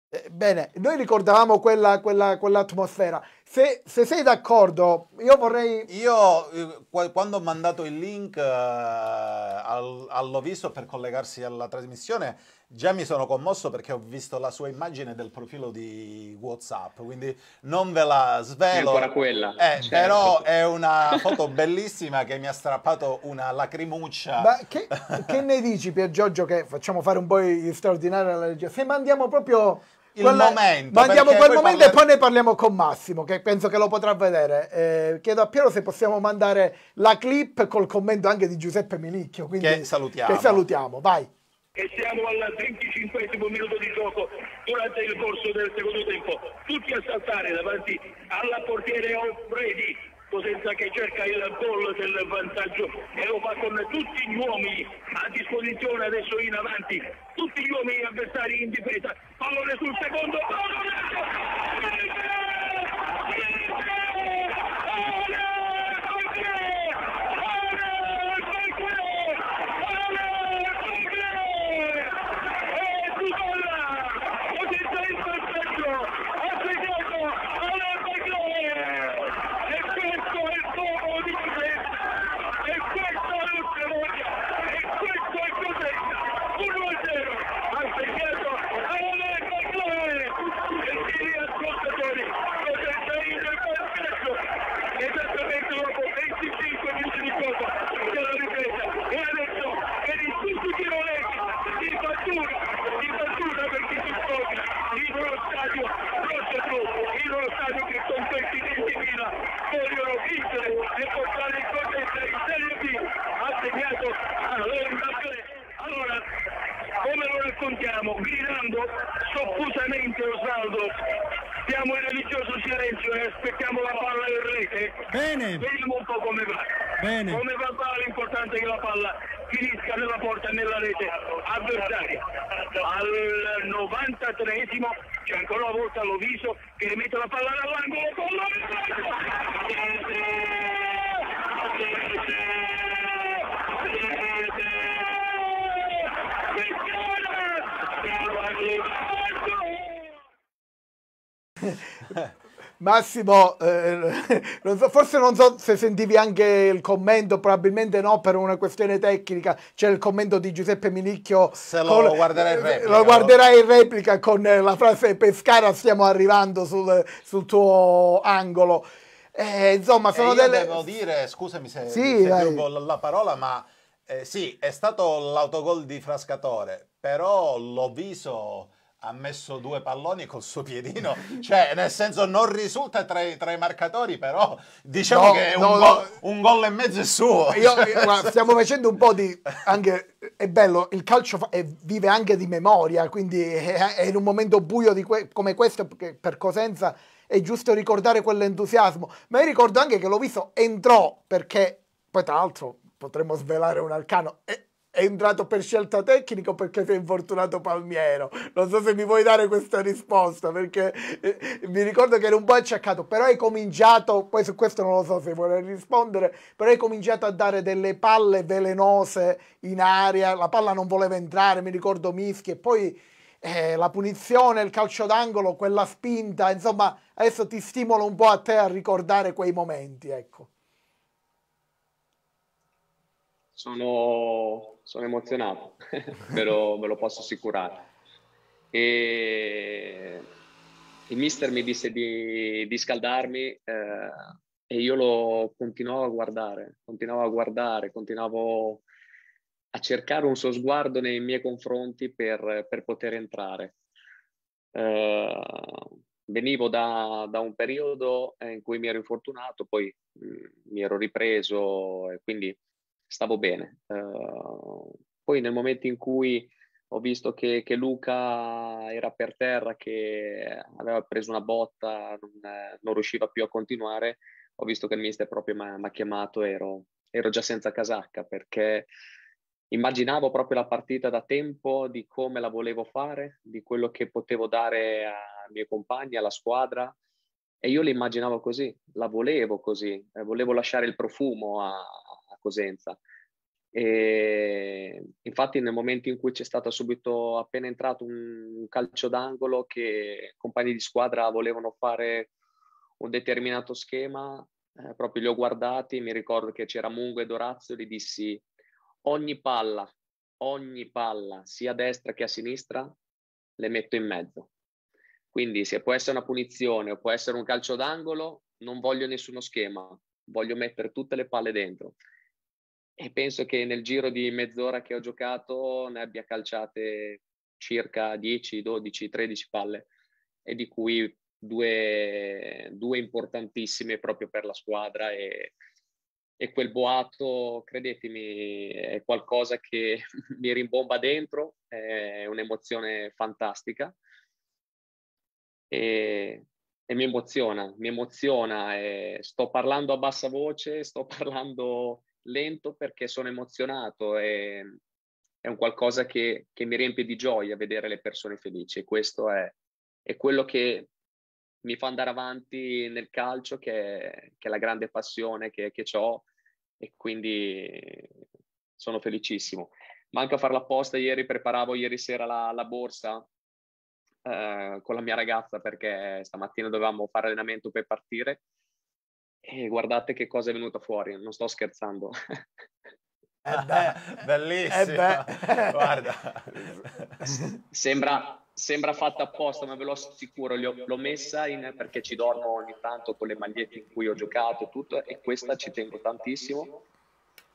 Eh, bene, noi ricordavamo quella, quella, quell'atmosfera. Se, se sei d'accordo, io vorrei. Io eh, quando ho mandato il link uh, eh, all'Oviso per collegarsi alla trasmissione, Già mi sono commosso perché ho visto la sua immagine del profilo di WhatsApp, quindi non ve la svelo. È ancora quella. Eh, certo. Però è una foto bellissima che mi ha strappato una lacrimuccia. Ma che, che ne dici, Pier Giorgio, che facciamo fare un po' gli straordinari alla regia? Se mandiamo proprio il quella... momento. Mandiamo quel momento parler... e poi ne parliamo con Massimo, che penso che lo potrà vedere. Eh, chiedo a Piero se possiamo mandare la clip col commento anche di Giuseppe Milicchio. Quindi, che salutiamo. Che salutiamo, vai e siamo al 25 minuto di gioco durante il corso del secondo tempo. Tutti a saltare davanti alla portiere Alfredi, Cosenza che cerca il gol del vantaggio e lo fa con tutti gli uomini a disposizione adesso in avanti, tutti gli uomini avversari in difesa. Pallone sul secondo, pallone! Bene. Come papà l'importante che la palla finisca nella porta e nella rete avversaria. Al 93 c'è ancora una volta Loviso che rimette la palla dall'angolo Massimo, eh, non so, forse non so se sentivi anche il commento, probabilmente no per una questione tecnica, c'è il commento di Giuseppe Minicchio. Se lo con, guarderai in eh, replica. Lo guarderai in replica con eh, la frase Pescara stiamo arrivando sul, sul tuo angolo. Eh, insomma, sono eh delle... Devo dire, scusami se, sì, se la parola, ma eh, sì, è stato l'autogol di Frascatore, però l'ho visto ha messo due palloni col suo piedino, cioè nel senso non risulta tra i, tra i marcatori, però diciamo no, che no, un, no. Go, un, gol e mezzo è suo. Io, cioè, guarda, stiamo facendo un po' di... Anche, è bello, il calcio fa, è, vive anche di memoria, quindi è, è in un momento buio que, come questo che per Cosenza è giusto ricordare quell'entusiasmo, ma io ricordo anche che l'ho visto, entrò perché poi tra l'altro potremmo svelare un arcano, è entrato per scelta tecnica o perché si è infortunato Palmiero? Non so se mi vuoi dare questa risposta perché eh, mi ricordo che era un po' acciaccato, però hai cominciato, poi su questo non lo so se vuole rispondere, però hai cominciato a dare delle palle velenose in aria, la palla non voleva entrare, mi ricordo Mischi e poi eh, la punizione, il calcio d'angolo, quella spinta, insomma, adesso ti stimolo un po' a te a ricordare quei momenti, ecco. Sono sono emozionato, ve, lo, lo, posso assicurare. E il mister mi disse di, di scaldarmi eh, e io lo continuavo a guardare, continuavo a guardare, continuavo a cercare un suo sguardo nei miei confronti per, per poter entrare. Eh, venivo da, da, un periodo eh, in cui mi ero infortunato, poi mh, mm, mi ero ripreso e quindi stavo bene. Uh, poi nel momento in cui ho visto che, che, Luca era per terra, che aveva preso una botta, non, non riusciva più a continuare, ho visto che il mister proprio mi ha chiamato ero, ero, già senza casacca perché immaginavo proprio la partita da tempo, di come la volevo fare, di quello che potevo dare ai miei compagni, alla squadra e io immaginavo così, la volevo così, eh, volevo lasciare il profumo a, Cosenza. E infatti nel momento in cui c'è stato subito appena entrato un calcio d'angolo che compagni di squadra volevano fare un determinato schema, eh, proprio li ho guardati, mi ricordo che c'era Mungo e Dorazio, gli dissi ogni palla, ogni palla, sia a destra che a sinistra, le metto in mezzo. Quindi se può essere una punizione o può essere un calcio d'angolo, non voglio nessuno schema, voglio mettere tutte le palle dentro e penso che nel giro di mezz'ora che ho giocato ne abbia calciate circa 10, 12, 13 palle e di cui due, due importantissime proprio per la squadra e, e, quel boato, credetemi, è qualcosa che mi rimbomba dentro, è un'emozione fantastica e, e mi emoziona, mi emoziona sto parlando a bassa voce, sto parlando lento perché sono emozionato e è un qualcosa che, che mi riempie di gioia vedere le persone felici questo è, è, quello che mi fa andare avanti nel calcio che è, che è la grande passione che, che ho e quindi sono felicissimo. Manca a farla apposta, ieri preparavo ieri sera la, la borsa eh, con la mia ragazza perché stamattina dovevamo fare allenamento per partire e guardate che cosa è venuta fuori, non sto scherzando. Eh beh, eh bellissimo. Eh Guarda. Sembra, sembra, fatta apposta, ma ve lo assicuro, ho, l'ho messa in, perché ci dormo ogni tanto con le magliette in cui ho giocato e tutto, e questa ci tengo tantissimo.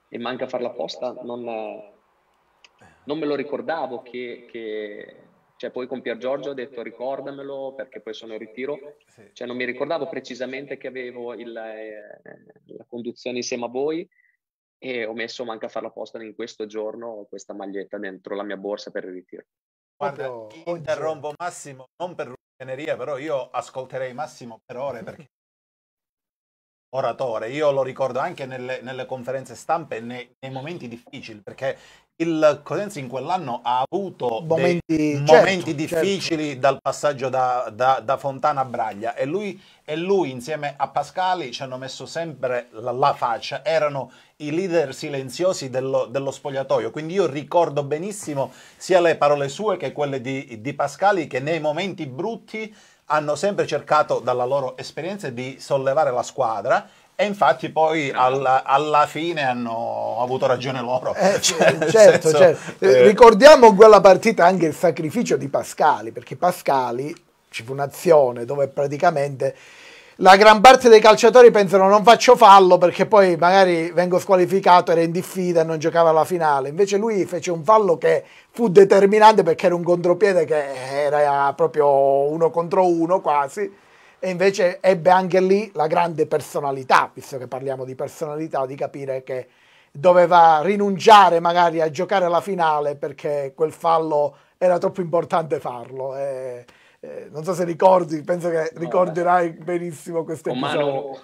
E manca farla apposta, non, non me lo ricordavo che, che cioè, poi con Pier Giorgio ho detto ricordamelo perché poi sono in ritiro. Cioè, non mi ricordavo precisamente che avevo il, eh, la conduzione insieme a voi e ho messo manca a farla apposta in questo giorno questa maglietta dentro la mia borsa per il ritiro. Guarda, interrompo Massimo, non per rubineria, però io ascolterei Massimo per ore perché oratore. Io lo ricordo anche nelle, nelle conferenze stampe e nei, nei, momenti difficili, perché il Cosenza in quell'anno ha avuto momenti, certo, momenti certo. difficili certo. dal passaggio da, da, da, Fontana a Braglia e lui, e lui insieme a Pascali ci hanno messo sempre la, la faccia, erano i leader silenziosi dello, dello, spogliatoio, quindi io ricordo benissimo sia le parole sue che quelle di, di Pascali che nei momenti brutti hanno sempre cercato dalla loro esperienza di sollevare la squadra e infatti poi alla, alla, fine hanno avuto ragione loro. Eh, cioè, certo, certo, senso, certo. Eh, Ricordiamo quella partita anche il sacrificio di Pascali, perché Pascali ci fu un'azione dove praticamente la gran parte dei calciatori pensano non faccio fallo perché poi magari vengo squalificato, era in diffida e non giocava alla finale. Invece lui fece un fallo che fu determinante perché era un contropiede che era proprio uno contro uno quasi. E invece ebbe anche lì la grande personalità, visto che parliamo di personalità, di capire che doveva rinunciare magari a giocare alla finale perché quel fallo era troppo importante farlo. E eh, non so se ricordi, penso che ricorderai benissimo questo con Manu,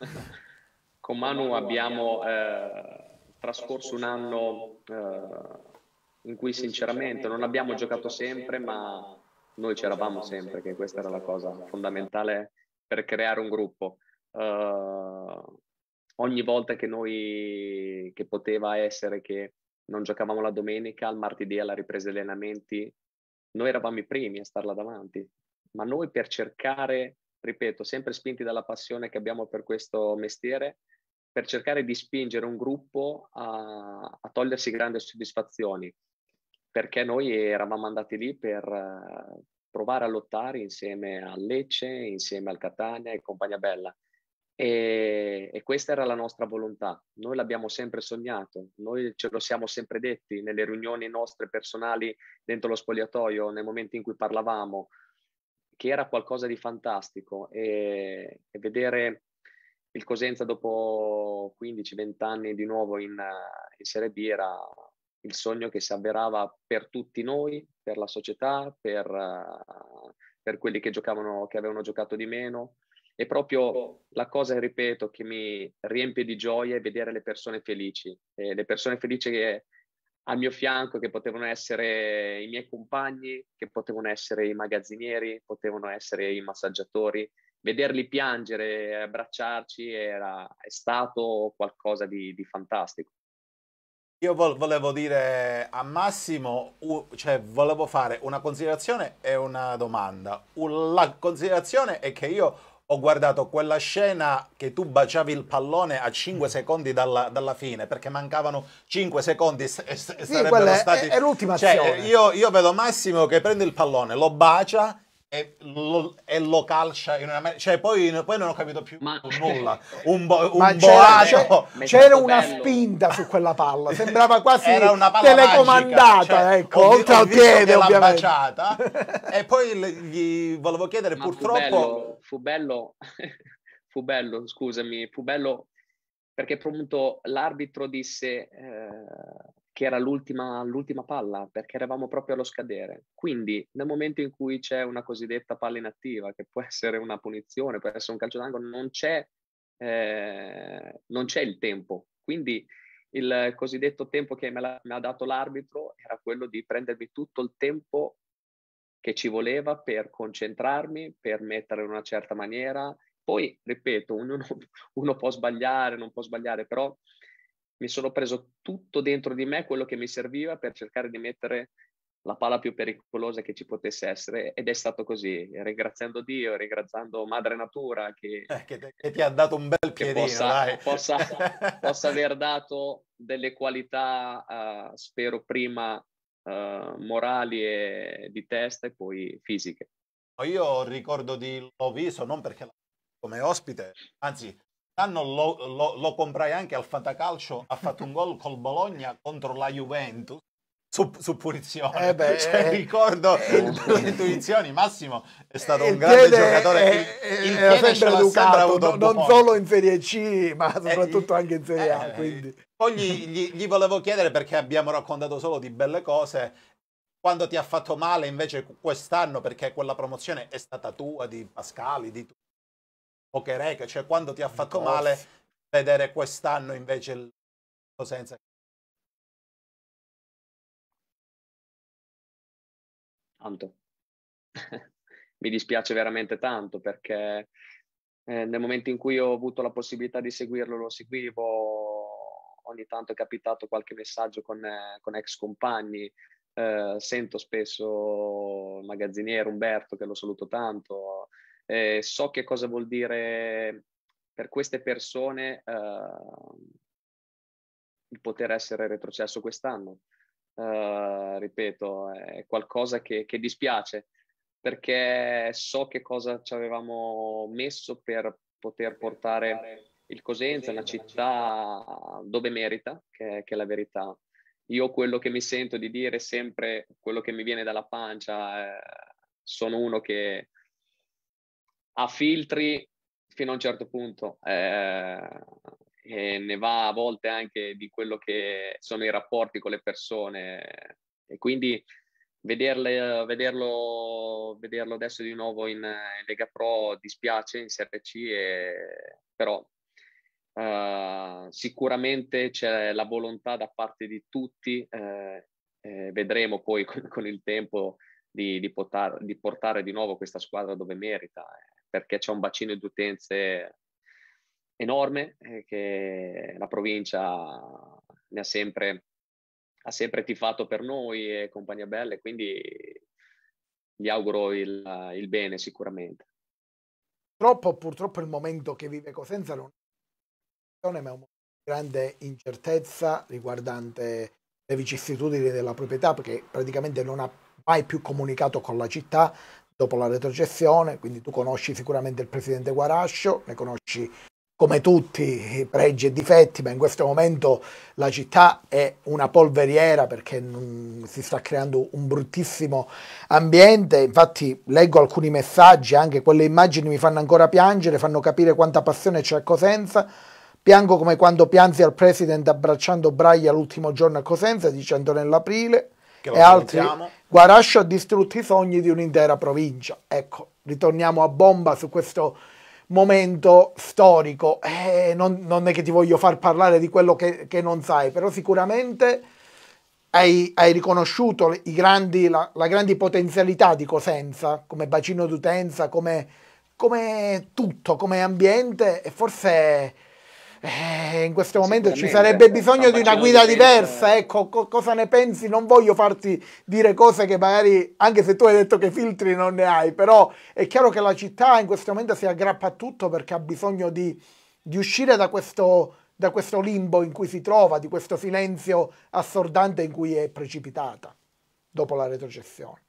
con Manu abbiamo eh, trascorso un anno eh, in cui sinceramente non abbiamo giocato sempre, ma noi c'eravamo sempre, che questa era la cosa fondamentale per creare un gruppo. Uh, ogni volta che noi, che poteva essere che non giocavamo la domenica, al martedì alla ripresa degli allenamenti noi eravamo i primi a starla davanti, ma noi per cercare, ripeto, sempre spinti dalla passione che abbiamo per questo mestiere, per cercare di spingere un gruppo a, a togliersi grandi soddisfazioni, perché noi eravamo andati lì per eh, provare a lottare insieme a Lecce, insieme al Catania e Compagnia Bella. E, e, questa era la nostra volontà. Noi l'abbiamo sempre sognato, noi ce lo siamo sempre detti nelle riunioni nostre personali dentro lo spogliatoio, nei momenti in cui parlavamo, che era qualcosa di fantastico e, e vedere il Cosenza dopo 15-20 anni di nuovo in, in Serie B era il sogno che si avverava per tutti noi, per la società, per, per quelli che, giocavano, che avevano giocato di meno. È proprio la cosa, ripeto, che mi riempie di gioia è vedere le persone felici, eh, le persone felici che al mio fianco, che potevano essere i miei compagni, che potevano essere i magazzinieri, potevano essere i massaggiatori. Vederli piangere, abbracciarci era, è stato qualcosa di, di fantastico. Io volevo dire a Massimo, cioè volevo fare una considerazione e una domanda. La considerazione è che io ho guardato quella scena che tu baciavi il pallone a 5 mm. secondi dalla, dalla fine, perché mancavano 5 secondi e sì, sarebbero stati... È, è l'ultima cioè, azione. Io, io vedo Massimo che prende il pallone, lo bacia è, lo, è lo calcia cioè, in una cioè poi, poi, non ho capito più ma... nulla un, bo, un ma c'era, una bello. spinta su quella palla sembrava quasi Era una palla telecomandata magica. cioè, ecco oltre al piede ovviamente baciata, e poi gli volevo chiedere ma purtroppo fu bello, fu bello fu bello scusami fu bello perché pronto l'arbitro disse eh, che era l'ultima, l'ultima, palla, perché eravamo proprio allo scadere. Quindi, nel momento in cui c'è una cosiddetta palla inattiva, che può essere una punizione, può essere un calcio d'angolo, non c'è, eh, non c'è il tempo. Quindi, il cosiddetto tempo che mi ha dato l'arbitro era quello di prendermi tutto il tempo che ci voleva per concentrarmi, per mettere in una certa maniera. Poi, ripeto, uno, uno può sbagliare, non può sbagliare, però mi sono preso tutto dentro di me quello che mi serviva per cercare di mettere la pala più pericolosa che ci potesse essere ed è stato così, ringraziando Dio, ringraziando Madre Natura che, eh, che, te, che ti ha dato un bel piedino, possa, possa, possa, aver dato delle qualità, uh, spero prima uh, morali e di testa e poi fisiche. Io ricordo di l'ho visto non perché come ospite, anzi L'anno lo, lo, lo, comprai anche al Fantacalcio, ha fatto un gol col Bologna contro la Juventus. Su, su punizione, eh beh, cioè, eh, ricordo eh, eh le intuizioni. Massimo è stato un grande piede, giocatore. Eh, il, il era sempre educato, non, non solo in Serie C, ma eh, soprattutto anche in Serie A. Eh, poi gli, gli, gli volevo chiedere perché abbiamo raccontato solo di belle cose quando ti ha fatto male invece quest'anno perché quella promozione è stata tua, di Pascali, di tutti poche righe, cioè quando ti ha fatto Forse. male vedere quest'anno invece il Cosenza. Tanto. Mi dispiace veramente tanto perché eh, nel momento in cui ho avuto la possibilità di seguirlo lo seguivo, ogni tanto è capitato qualche messaggio con, eh, con ex compagni, eh, sento spesso il magazziniere Umberto che lo saluto tanto, eh, so che cosa vuol dire per queste persone eh, il poter essere retrocesso quest'anno. Eh, ripeto, è qualcosa che, che dispiace perché so che cosa ci avevamo messo per poter portare il Cosenza, una città dove merita, che, che, è la verità. Io quello che mi sento di dire sempre, quello che mi viene dalla pancia, eh, sono uno che ha filtri fino a un certo punto eh, e ne va a volte anche di quello che sono i rapporti con le persone e quindi vederle, vederlo, vederlo adesso di nuovo in, in Lega Pro dispiace in Serie C, e, però Uh, sicuramente c'è la volontà da parte di tutti, eh, eh, vedremo poi con, con il tempo di, di, potar, di, portare di nuovo questa squadra dove merita. Eh perché c'è un bacino di utenze enorme eh, che la provincia ne ha sempre, ha sempre tifato per noi e compagnia belle, quindi gli auguro il, il bene sicuramente. Purtroppo, purtroppo il momento che vive Cosenza non è un momento di grande incertezza riguardante le vicissitudini della proprietà perché praticamente non ha mai più comunicato con la città, dopo la retrocessione, quindi tu conosci sicuramente il presidente Guarascio, ne conosci come tutti i pregi e difetti, ma in questo momento la città è una polveriera perché si sta creando un bruttissimo ambiente, infatti leggo alcuni messaggi, anche quelle immagini mi fanno ancora piangere, fanno capire quanta passione c'è a Cosenza, piango come quando piansi al presidente abbracciando Braia l'ultimo giorno a Cosenza, dice Antonello Aprile, e altri, Guarascio ha distrutto i sogni di un'intera provincia. Ecco, ritorniamo a bomba su questo momento storico. Eh, non, non, è che ti voglio far parlare di quello che, che non sai, però sicuramente hai, hai riconosciuto grandi, la, la grande potenzialità di Cosenza come bacino d'utenza, come, come tutto, come ambiente e forse eh, in questo momento ci sarebbe eh, bisogno di una guida diversa, eh. ecco, co cosa ne pensi? Non voglio farti dire cose che magari, anche se tu hai detto che filtri non ne hai, però è chiaro che la città in questo momento si aggrappa a tutto perché ha bisogno di, di uscire da questo, da questo limbo in cui si trova, di questo silenzio assordante in cui è precipitata dopo la retrocessione.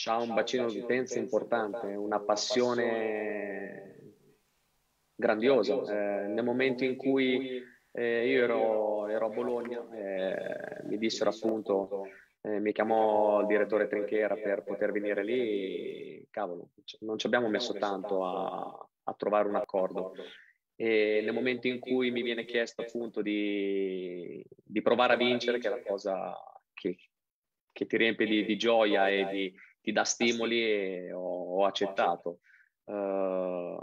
C'ha un bacino di utenza importante, una passione grandiosa. Eh, nel momento in cui eh, io ero, ero, a Bologna, eh, mi dissero appunto, eh, mi chiamò il direttore Trinchera per poter venire lì, cavolo, cioè, non ci abbiamo messo tanto a, a trovare un accordo. E nel momento in cui mi viene chiesto appunto di, di provare a vincere, che è la cosa che, che ti riempie di, di, gioia e di, ti dà stimoli, eh, ho, ho accettato. Uh,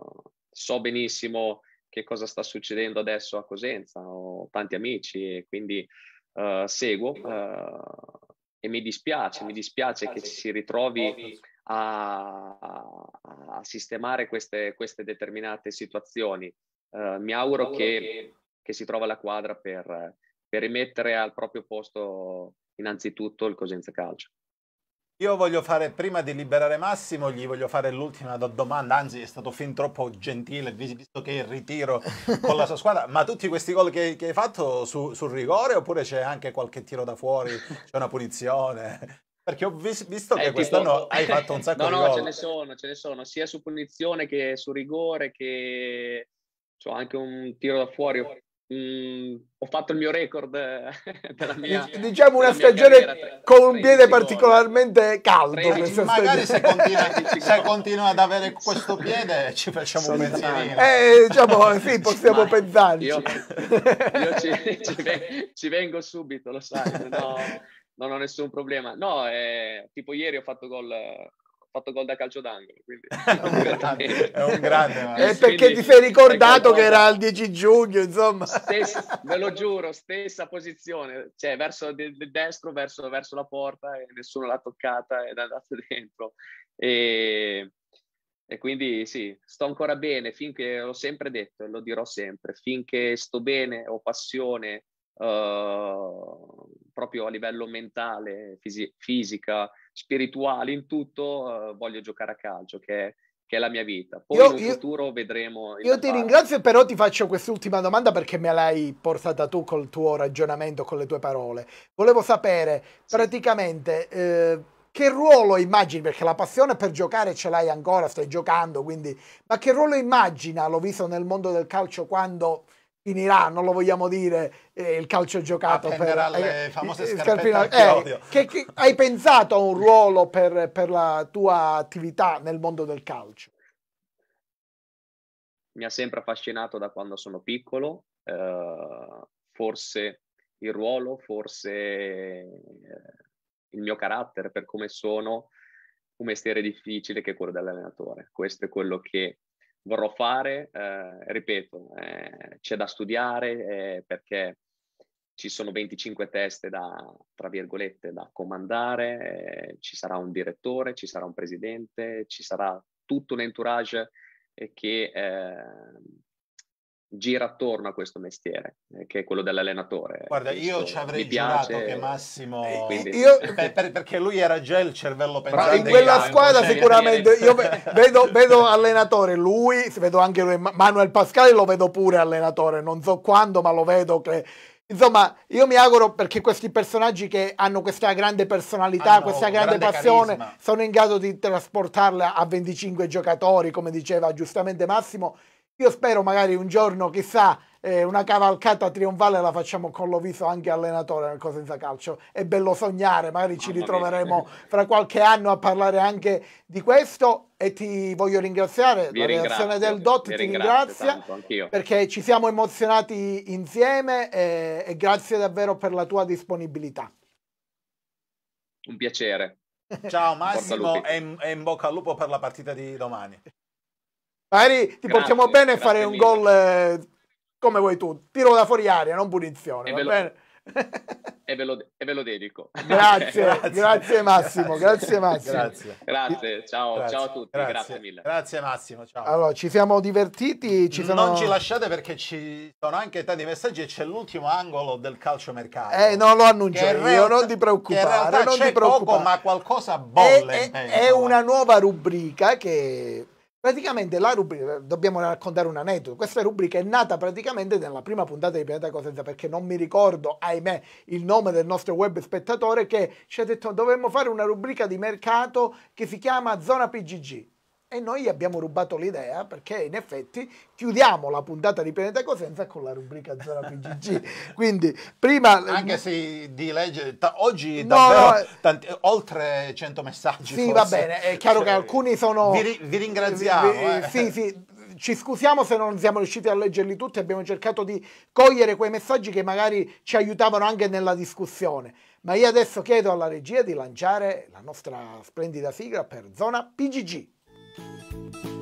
so benissimo che cosa sta succedendo adesso a Cosenza, ho tanti amici e quindi uh, seguo uh, e mi dispiace, mi dispiace che ci si ritrovi a, a sistemare queste, queste, determinate situazioni. Uh, mi auguro che, che si trova la quadra per, per rimettere al proprio posto innanzitutto il Cosenza Calcio. Io voglio fare, prima di liberare Massimo, gli voglio fare l'ultima domanda, anzi è stato fin troppo gentile, visto che il ritiro con la sua squadra, ma tutti questi gol che, che hai fatto su, sul rigore oppure c'è anche qualche tiro da fuori, c'è una punizione? Perché ho vis visto eh, che eh, quest'anno hai fatto un sacco no, di no, gol. No, no, ce ne sono, ce ne sono, sia su punizione che su rigore, che ho anche un tiro da fuori, Mm, ho fatto il mio record eh, della mia diciamo una stagione carriera, con un piede particolarmente caldo magari se continua, se continua, ad avere questo piede ci facciamo un pensierino eh, diciamo sì possiamo Ma pensarci io, io ci, ci, ci, vengo subito lo sai no, non ho nessun problema no eh, tipo ieri ho fatto gol fatto gol da calcio d'angolo. Quindi... è un grande. È perché quindi, ti sei ricordato che era il 10 giugno, insomma. Stessa, ve lo giuro, stessa posizione, cioè verso il de- destro, verso, verso, la porta e nessuno l'ha toccata ed è andato dentro. E, e quindi sì, sto ancora bene, finché l'ho sempre detto e lo dirò sempre, finché sto bene, ho passione, Uh, proprio a livello mentale, fisi- fisica, spirituale, in tutto eh, voglio giocare a calcio, che è, che è la mia vita. Poi io, in io, futuro vedremo. Io ti parte. ringrazio, però ti faccio quest'ultima domanda perché me l'hai portata tu col tuo ragionamento, con le tue parole. Volevo sapere sì. praticamente. Eh, che ruolo immagini, perché la passione per giocare ce l'hai ancora, stai giocando, quindi, ma che ruolo immagina, l'ho visto nel mondo del calcio quando finirà, non lo vogliamo dire, eh, il calcio giocato a per le eh, eh, scarpette eh, che, che, hai pensato a un ruolo per, per, la tua attività nel mondo del calcio? Mi ha sempre affascinato da quando sono piccolo, uh, forse il ruolo, forse eh, il mio carattere per come sono, un mestiere difficile che è quello dell'allenatore. Questo è quello che vorrò fare, eh, ripeto, eh, c'è da studiare eh, perché ci sono 25 teste da, tra virgolette, da comandare, eh, ci sarà un direttore, ci sarà un presidente, ci sarà tutto un entourage eh, che eh, gira attorno a questo mestiere, eh, che è quello dell'allenatore. Guarda, io ci avrei piace, giurato che Massimo... quindi... io... per, per, perché lui era già il cervello pensante. In quella squadra sicuramente, io vedo, vedo, allenatore lui, vedo anche lui, Manuel Pascali lo vedo pure allenatore, non so quando, ma lo vedo che... Insomma, io mi auguro perché questi personaggi che hanno questa grande personalità, hanno questa grande, grande passione, carisma. sono in grado di trasportarla a 25 giocatori, come diceva giustamente Massimo, io spero magari un giorno, chissà, eh, una cavalcata trionfale la facciamo con l'Oviso anche allenatore nel Cosenza Calcio. È bello sognare, magari ci ritroveremo fra qualche anno a parlare anche di questo e ti voglio ringraziare. Vi la reazione del DOT ti ringrazia tanto, perché ci siamo emozionati insieme e, e grazie davvero per la tua disponibilità. Un piacere. Ciao Massimo e in bocca al lupo per la partita di domani. Magari ti grazie, portiamo bene a fare un gol eh, come vuoi tu. Tiro da fuori aria, non punizione. E va bene? e, ve lo, e ve lo dedico. Grazie, grazie, grazie Massimo, grazie, Massimo. Grazie, grazie. Ciao, grazie. ciao a tutti, grazie. mille. Grazie Massimo, ciao. Allora, ci siamo divertiti. Ci sono... Non ci lasciate perché ci sono anche tanti messaggi e c'è l'ultimo angolo del calcio mercato. Eh, non lo annuncio io, realtà, non ti preoccupare. non c'è ti preoccupare. Poco, ma qualcosa bolle. È, è, è una nuova rubrica che Praticamente la rubrica, dobbiamo raccontare un aneddoto, questa rubrica è nata praticamente nella prima puntata di Pianeta Cosenza perché non mi ricordo, ahimè, il nome del nostro web spettatore che ci ha detto dovremmo fare una rubrica di mercato che si chiama Zona PGG. E noi gli abbiamo rubato l'idea perché in effetti chiudiamo la puntata di Pianeta Cosenza con la rubrica Zona PGG. Quindi prima... Anche se di legge oggi davvero no, eh. tanti, oltre 100 messaggi. Sì, forse. va bene, è chiaro cioè, che alcuni sono... Vi, vi ringraziamo. Vi, eh. Sì, sì, ci scusiamo se non siamo riusciti a leggerli tutti, abbiamo cercato di cogliere quei messaggi che magari ci aiutavano anche nella discussione. Ma io adesso chiedo alla regia di lanciare la nostra splendida sigla per zona PGG. you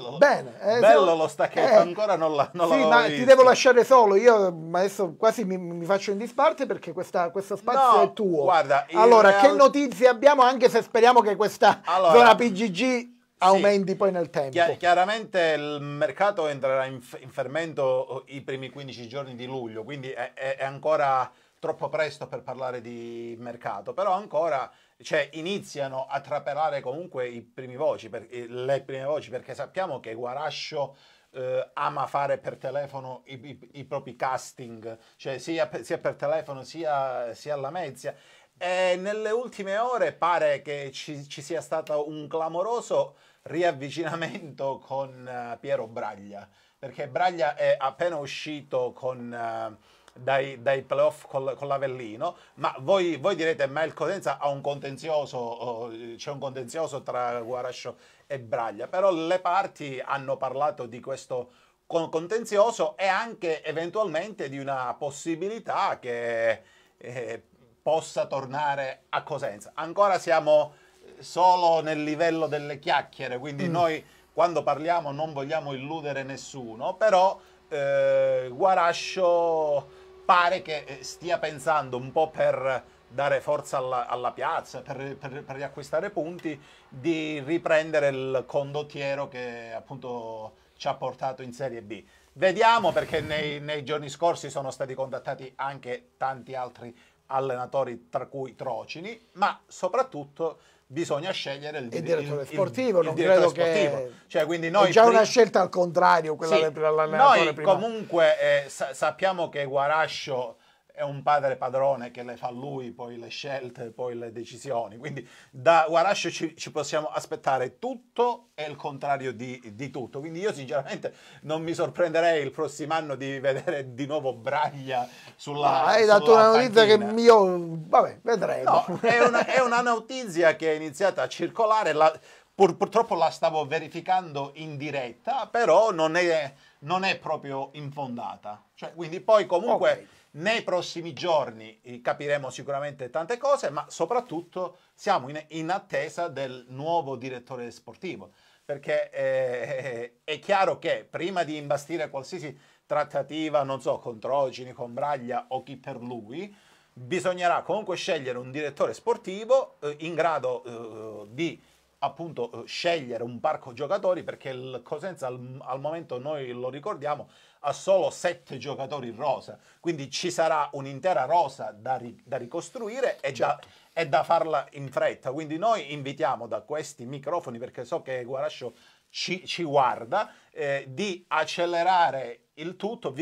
bello. Bene. Eh, bello se... lo stacchetto, eh, ancora non, la, non sì, ma visto. ti devo lasciare solo, io adesso quasi mi, mi faccio in disparte perché questa, questo spazio no, è tuo. Guarda, allora, real... che notizie abbiamo anche se speriamo che questa allora, zona PGG aumenti sì, poi nel tempo. Chiar chiaramente il mercato entrerà in, in, fermento eh, i primi 15 giorni di luglio, quindi è, è, è ancora troppo presto per parlare di mercato, però ancora cioè, iniziano a trapelare comunque i primi voci, per, eh, le prime voci, perché sappiamo che Guarascio eh, ama fare per telefono i, i, i propri casting, cioè sia, sia, per telefono sia, sia alla mezza. E nelle ultime ore pare che ci, ci sia stato un clamoroso riavvicinamento con uh, Piero Braglia, perché Braglia è appena uscito con... Uh, dai, dai playoff col, con l'Avellino, ma voi, voi, direte ma il Cosenza ha un contenzioso, c'è un contenzioso tra Guarascio e Braglia, però le parti hanno parlato di questo contenzioso e anche eventualmente di una possibilità che eh, possa tornare a Cosenza. Ancora siamo solo nel livello delle chiacchiere, quindi mm. noi quando parliamo non vogliamo illudere nessuno, però eh, Guarascio pare che eh, stia pensando un po' per dare forza alla, alla piazza, per, per, per, riacquistare punti, di riprendere il condottiero che appunto ci ha portato in Serie B. Vediamo perché nei, nei giorni scorsi sono stati contattati anche tanti altri allenatori, tra cui Trocini, ma soprattutto bisogna scegliere il, il direttore il, sportivo, il, non direttore credo sportivo. Che... Cioè, quindi noi è già una scelta al contrario quella sì, dell'allenatore Noi prima. comunque eh, sa sappiamo che Guarascio è un padre padrone che le fa lui poi le scelte, poi le decisioni. Quindi da Guarascio ci, ci possiamo aspettare tutto e il contrario di, di, tutto. Quindi io sinceramente non mi sorprenderei il prossimo anno di vedere di nuovo Braglia sulla Ma Hai dato una notizia che io, vabbè, vedremo. No, è, una, è una notizia che è iniziata a circolare, la, pur, purtroppo la stavo verificando in diretta, però non è non è proprio infondata. Cioè, quindi poi comunque okay. Nei prossimi giorni eh, capiremo sicuramente tante cose, ma soprattutto siamo in, in attesa del nuovo direttore sportivo, perché eh, è chiaro che prima di imbastire qualsiasi trattativa, non so, con Trocini, con Braglia o chi per lui, bisognerà comunque scegliere un direttore sportivo eh, in grado eh, di appunto eh, scegliere un parco giocatori perché il Cosenza al, al momento noi lo ricordiamo ha solo sette giocatori in rosa, quindi ci sarà un'intera rosa da, ri da ricostruire e già è certo. da farla in fretta. Quindi noi invitiamo da questi microfoni, perché so che Guarascio ci, ci guarda, eh, di accelerare il tutto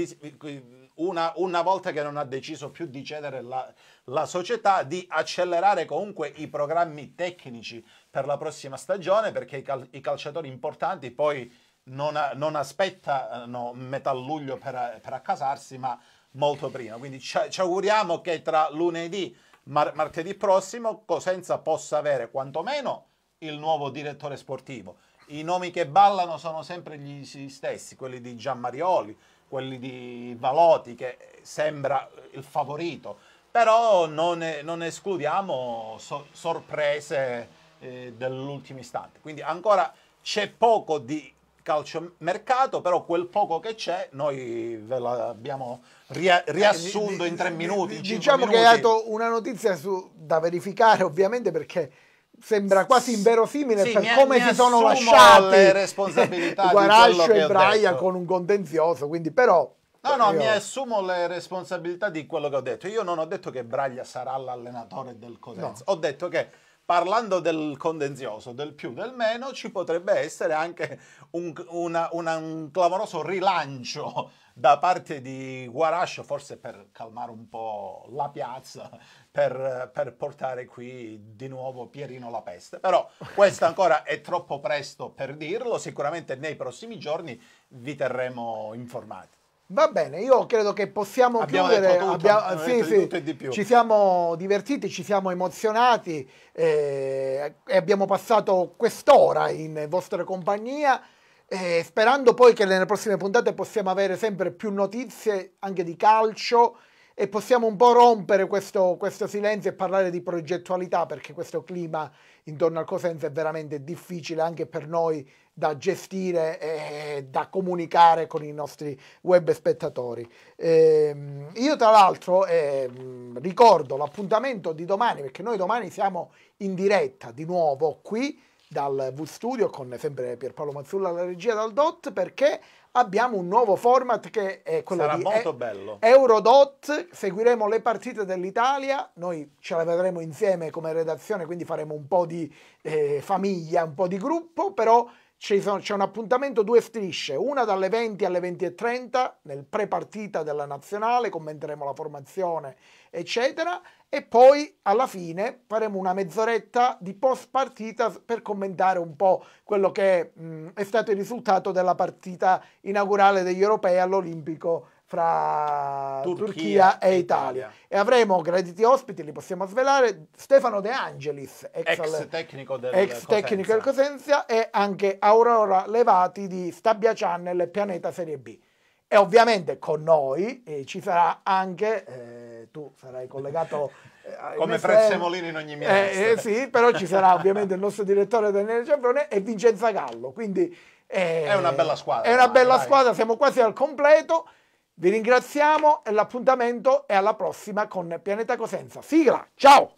una, una, volta che non ha deciso più di cedere la, la società, di accelerare comunque i programmi tecnici per la prossima stagione, perché i, cal i calciatori importanti poi non, non aspettano eh, metà luglio per, per, accasarsi, ma molto prima. Quindi ci, ci auguriamo che tra lunedì e mar martedì prossimo Cosenza possa avere quantomeno il nuovo direttore sportivo. I nomi che ballano sono sempre gli stessi, quelli di Gianmarioli, quelli di Valotti, che sembra il favorito. Però non, non escludiamo so sorprese eh, dell'ultimo istante. Quindi ancora c'è poco di calcio mercato, però quel poco che c'è noi ve l'abbiamo eh, riassunto eh, in tre minuti. Diciamo minuti. che è una notizia su, da verificare ovviamente perché sembra quasi inverosimile sì, per mi, come mi si sono lasciati le responsabilità Guarascio e Braia con un contenzioso, quindi però No, no, io... mi assumo le responsabilità di quello che ho detto. Io non ho detto che Braglia sarà l'allenatore del Cosenza. No. Ho detto che parlando del contenzioso, del più, del meno, ci potrebbe essere anche un, una, una, un clamoroso rilancio da parte di Guarascio, forse per calmare un po' la piazza, per, per, portare qui di nuovo Pierino la peste. Però questo ancora è troppo presto per dirlo, sicuramente nei prossimi giorni vi terremo informati. Va bene, io credo che possiamo abbiamo chiudere. Tutto, abbiamo, sì, sì, ci siamo divertiti, ci siamo emozionati eh, e abbiamo passato quest'ora in vostra compagnia. Eh, sperando poi che nelle prossime puntate possiamo avere sempre più notizie anche di calcio e possiamo un po' rompere questo, questo silenzio e parlare di progettualità perché questo clima intorno al Cosenza è veramente difficile anche per noi da gestire e da comunicare con i nostri web spettatori. Eh, io tra l'altro eh, ricordo l'appuntamento di domani perché noi domani siamo in diretta di nuovo qui dal V Studio con sempre Pierpaolo Mazzulla alla regia dal DOT perché abbiamo un nuovo format che è quello Sarà di molto e- bello. Eurodot, seguiremo le partite dell'Italia, noi ce la vedremo insieme come redazione, quindi faremo un po' di eh, famiglia, un po' di gruppo, però c'è un appuntamento due strisce, una dalle 20 alle 20.30 nel pre-partita della nazionale, commenteremo la formazione eccetera e poi alla fine faremo una mezz'oretta di post partita per commentare un po' quello che mh, mm, è stato il risultato della partita inaugurale degli europei all'Olimpico fra Turchia, Turchia e Italia. Italia. E avremo graditi ospiti, li possiamo svelare, Stefano De Angelis, ex, ex al, tecnico, del, ex tecnico del Cosenzia e anche Aurora Levati di Stabia Channel e Pianeta Serie B. E ovviamente con noi eh, ci sarà anche, eh, tu sarai collegato... Eh, Come prezzemolini in ogni mese. Eh, eh, sì, però ci sarà ovviamente il nostro direttore Daniele Ciambrone e Vincenza Gallo, quindi... è una bella squadra. È una bella dai. squadra, siamo quasi al completo. Vi ringraziamo e l'appuntamento è alla prossima con Pianeta Cosenza. Sigla, ciao!